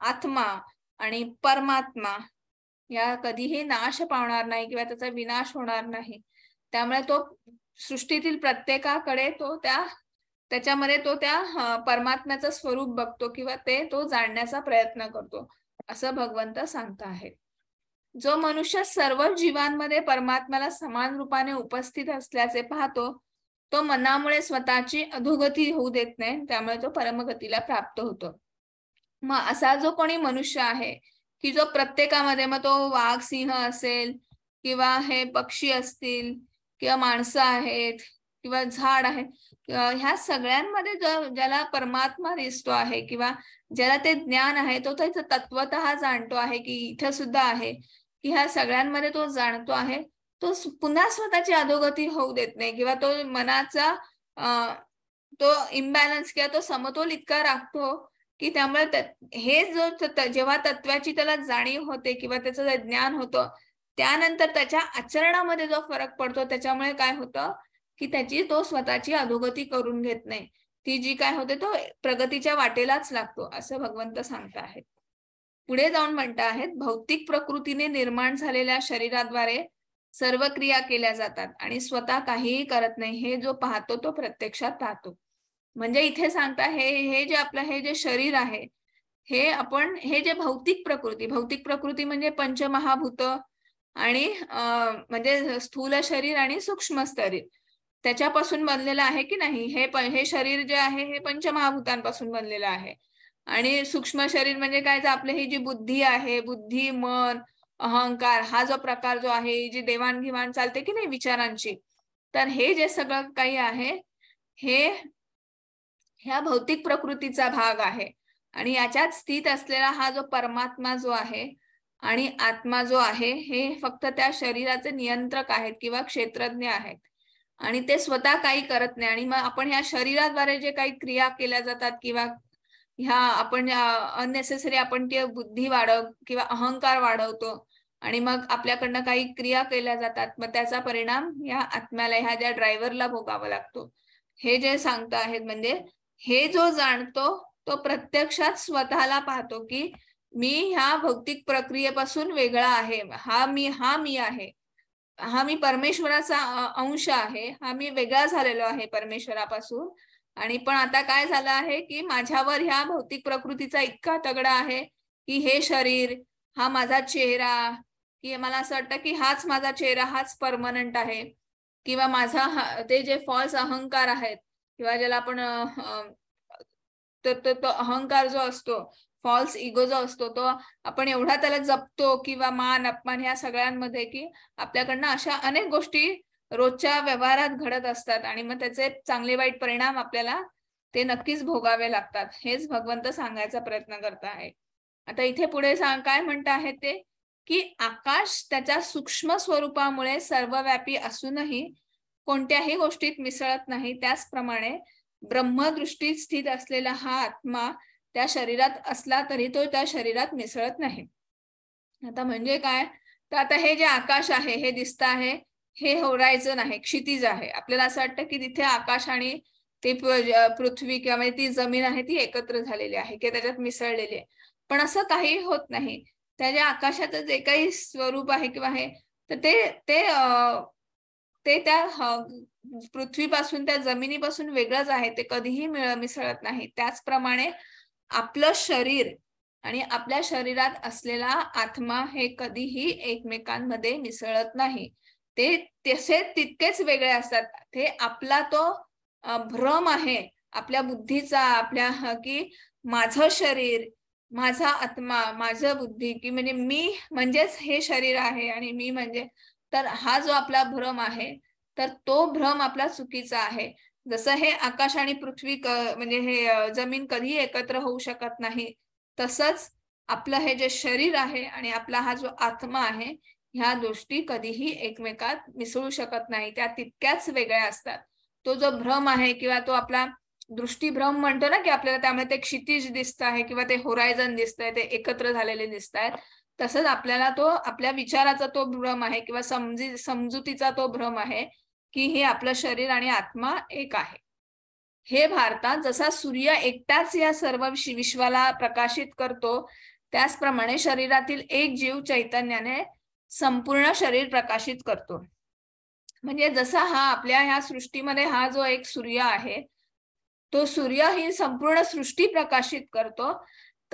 आत्मा आणि परमात्मा या कधीही नाश पावणार नाही किंवा त्याचा विनाश होणार नाही त्यामुळे तो सृष्टीतील प्रत्येकाकडे तो त्या त्याच्यामध्ये तो त्या परमात्म्याचं स्वरूप बघतो किंवा ते तो जाणण्याचा प्रयत्न करतो असं भगवंत सांगत आहेत जो मनुष्य सर्व जीवांमध्ये परमात्म्याला समान रूपाने उपस्थित असल्याचे पाहतो तो मनामुळे स्वतःची अधोगती होऊ देत नाही त्यामुळे तो परमगतीला प्राप्त होतो मग असा जो कोणी मनुष्य आहे की जो प्रत्येकामध्ये मग तो वाघ सिंह असेल किंवा हे पक्षी असतील किंवा माणसं आहेत किंवा झाड आहे ह्या सगळ्यांमध्ये ज्याला परमात्मा दिसतो आहे किंवा ज्याला ते ज्ञान आहे तो तर तत्वत जाणतो आहे की इथं सुद्धा आहे की ह्या सगळ्यांमध्ये तो जाणतो आहे तो पुन्हा स्वतःची अधोगती होऊ देत नाही किंवा तो मनाचा तो इम्बॅलन्स किंवा तो समतोल इतका राखतो की त्यामुळे हे जो जेव्हा तत्वाची त्याला जाणीव होते किंवा त्याचं ज्ञान होतं त्यानंतर त्याच्या आचरणामध्ये जो फरक पडतो त्याच्यामुळे काय होतं की त्याची तो स्वतःची अधोगती करून घेत नाही ती जी काय होते तो प्रगतीच्या वाटेलाच लागतो असं भगवंत सांगत आहेत पुढे जाऊन म्हणत आहेत भौतिक प्रकृतीने निर्माण झालेल्या शरीराद्वारे सर्व क्रिया केल्या जातात आणि स्वतः काहीही करत नाही हे जो पाहतो तो प्रत्यक्षात पाहतो म्हणजे इथे सांगता हे हे जे आपलं हे जे शरीर आहे हे आपण हे जे भौतिक प्रकृती भौतिक प्रकृती म्हणजे पंचमहाभूत आणि म्हणजे स्थूल शरीर आणि सूक्ष्म शरीर त्याच्यापासून बनलेलं आहे की नाही हे हे शरीर जे आहे हे पंचमहाभूतांपासून बनलेलं आहे आणि सूक्ष्म शरीर म्हणजे काय तर आपले ही जी बुद्धी आहे बुद्धी मन अहंकार हा जो प्रकार जो आहे जी देवाणघेवाण चालते की नाही विचारांची तर हे जे सगळं काही आहे हे ह्या भौतिक प्रकृतीचा भाग आहे आणि याच्यात स्थित असलेला हा जो परमात्मा जो आहे आणि आत्मा जो आहे हे फक्त त्या शरीराचे नियंत्रक आहेत किंवा क्षेत्रज्ञ आहेत आणि ते स्वतः काही करत नाही आणि मग आपण ह्या शरीराद्वारे जे काही क्रिया केल्या जातात किंवा ह्या आपण अननेसेसरी आपण ते बुद्धी वाढव किंवा अहंकार वाढवतो आणि मग आपल्याकडनं काही क्रिया केल्या जातात मग त्याचा परिणाम या आत्म्याला ह्या ज्या ड्रायव्हरला भोगावा लागतो हे जे सांगत आहेत म्हणजे हे जो जाणतो तो प्रत्यक्षात स्वतःला पाहतो की मी ह्या भौतिक प्रक्रियेपासून वेगळा आहे हा मी हा मी आहे हा मी परमेश्वराचा अंश आहे हा मी वेगळा झालेलो आहे परमेश्वरापासून आणि पण आता काय झालं आहे की माझ्यावर ह्या भौतिक प्रकृतीचा इतका तगडा आहे की हे शरीर हा माझा चेहरा की मला असं वाटतं की हाच माझा चेहरा हाच परमनंट आहे किंवा माझा ते जे फॉल्स अहंकार आहेत किंवा ज्याला आपण तो, तो अहंकार जो असतो फॉल्स इगो जो असतो तो आपण एवढा त्याला जपतो किंवा मान अपमान ह्या सगळ्यांमध्ये की आपल्याकडनं अशा अनेक गोष्टी रोजच्या व्यवहारात घडत असतात आणि मग त्याचे चांगले वाईट परिणाम आपल्याला ते नक्कीच भोगावे लागतात हेच भगवंत सांगायचा प्रयत्न करत आहे आता इथे पुढे सांग काय म्हणत आहे ते की आकाश त्याच्या सूक्ष्म स्वरूपामुळे सर्वव्यापी असूनही कोणत्याही गोष्टीत मिसळत नाही त्याचप्रमाणे ब्रह्मदृष्टीत स्थित असलेला हा आत्मा त्या शरीरात असला तरी तो त्या शरीरात मिसळत नाही आता म्हणजे काय तर आता हे जे आकाश आहे हे दिसत आहे हे होरायचं नाही क्षितिज आहे आपल्याला असं वाटतं की तिथे आकाश आणि ते पृथ्वी किंवा म्हणजे ती जमीन आहे ती एकत्र झालेली आहे किंवा त्याच्यात मिसळलेली आहे पण असं काही होत नाही त्या ज्या आकाशाचं जे काही स्वरूप आहे किंवा हे तर ते ते ते त्या पृथ्वीपासून त्या जमिनीपासून वेगळंच आहे ते कधीही मिळ मिसळत नाही त्याचप्रमाणे आपलं शरीर आणि आपल्या शरीरात असलेला आत्मा हे कधीही एकमेकांमध्ये मिसळत नाही ते तसे तितकेच वेगळे असतात ते आपला तो भ्रम आहे आपल्या बुद्धीचा आपल्या की माझं शरीर माझा आत्मा माझं बुद्धी की म्हणजे मी म्हणजेच हे शरीर आहे आणि मी म्हणजे तर हा जो आपला भ्रम आहे तर तो भ्रम आपला चुकीचा आहे जसं हे आकाश आणि पृथ्वी म्हणजे हे जमीन कधी एकत्र होऊ शकत नाही तसंच आपलं हे जे शरीर आहे आणि आपला हा जो आत्मा आहे ह्या गोष्टी कधीही एकमेकात मिसळू शकत नाही त्या तितक्याच वेगळ्या असतात तो जो भ्रम आहे किंवा तो आपला दृष्टीभ्रम म्हणतो ना की आपल्याला त्यामुळे ते क्षितिज दिसत आहे किंवा ते होरायझन दिसत आहे ते एकत्र झालेले दिसत आहेत तसंच आपल्याला तो आपल्या विचाराचा तो भ्रम आहे किंवा समजी समजुतीचा तो भ्रम आहे की हे आपलं शरीर आणि आत्मा एक आहे हे भारतात जसा सूर्य एकटाच या सर्व विश्वाला प्रकाशित करतो त्याचप्रमाणे शरीरातील एक जीव चैतन्याने संपूर्ण शरीर प्रकाशित करतो म्हणजे जसा हा आपल्या ह्या सृष्टीमध्ये हा जो एक सूर्य आहे तो सूर्य ही संपूर्ण सृष्टी प्रकाशित करतो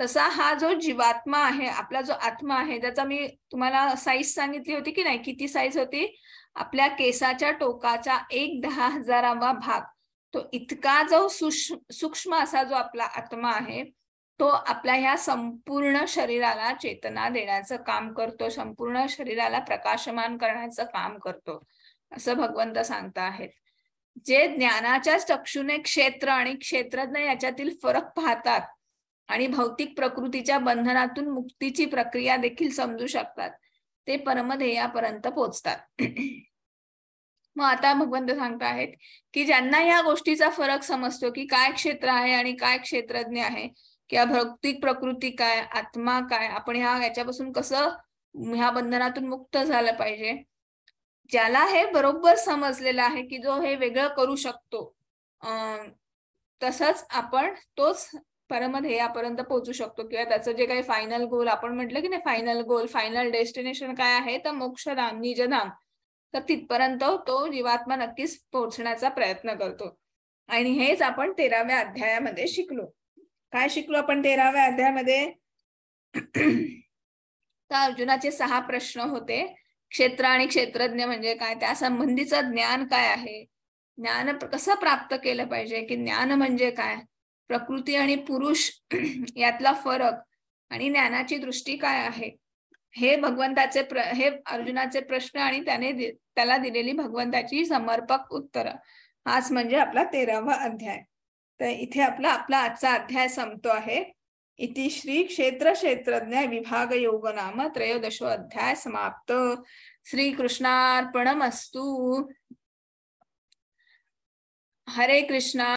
तसा हा जो जीवात्मा आहे आपला जो आत्मा आहे ज्याचा मी तुम्हाला साईज सांगितली होती की नाही किती साईज होती आपल्या केसाच्या टोकाचा एक दहा हजारावा भाग तो इतका जो सूक्ष्म असा जो आपला आत्मा आहे तो आपल्या ह्या संपूर्ण शरीराला चेतना देण्याचं काम करतो संपूर्ण शरीराला प्रकाशमान करण्याचं काम करतो असं भगवंत सांगता आहेत जे ज्ञानाच्या चक्षुने क्षेत्र आणि क्षेत्रज्ञ याच्यातील फरक पाहतात आणि भौतिक प्रकृतीच्या बंधनातून मुक्तीची प्रक्रिया देखील समजू शकतात ते परमध्येयापर्यंत पोचतात मग आता भगवंत सांगत आहेत की ज्यांना या गोष्टीचा फरक समजतो की काय क्षेत्र आहे आणि काय क्षेत्रज्ञ आहे किंवा भौतिक प्रकृती काय आत्मा काय आपण ह्या याच्यापासून कसं ह्या बंधनातून मुक्त झालं पाहिजे ज्याला हे बरोबर समजलेलं आहे की जो हे वेगळं करू शकतो तसंच आपण तोच परमध्येयापर्यंत यापर्यंत पोहोचू शकतो किंवा त्याचं जे काही फायनल गोल आपण म्हटलं की नाही फायनल गोल फायनल डेस्टिनेशन काय आहे तर मोक्षधाम निजधाम तर तिथपर्यंत तो जीवात्मा नक्कीच पोहोचण्याचा प्रयत्न करतो आणि हेच आपण तेराव्या अध्यायामध्ये शिकलो काय शिकलो आपण तेराव्या अध्यायामध्ये तर अर्जुनाचे सहा प्रश्न होते क्षेत्र आणि क्षेत्रज्ञ म्हणजे काय त्या संबंधीचं ज्ञान काय आहे ज्ञान कसं प्राप्त केलं पाहिजे की ज्ञान म्हणजे काय प्रकृती आणि पुरुष यातला फरक आणि ज्ञानाची दृष्टी काय आहे हे भगवंताचे प्र हे अर्जुनाचे प्रश्न आणि त्याने त्याला दिलेली भगवंताची समर्पक उत्तर हाच म्हणजे आपला तेरावा अध्याय तर इथे आपला आपला आजचा अध्याय संपतो आहे इति श्री क्षेत्र क्षेत्रज्ञ विभाग योग नाम त्रयोदशो अध्याय समाप्त श्री कृष्णार्पणमस्तु हरे कृष्णा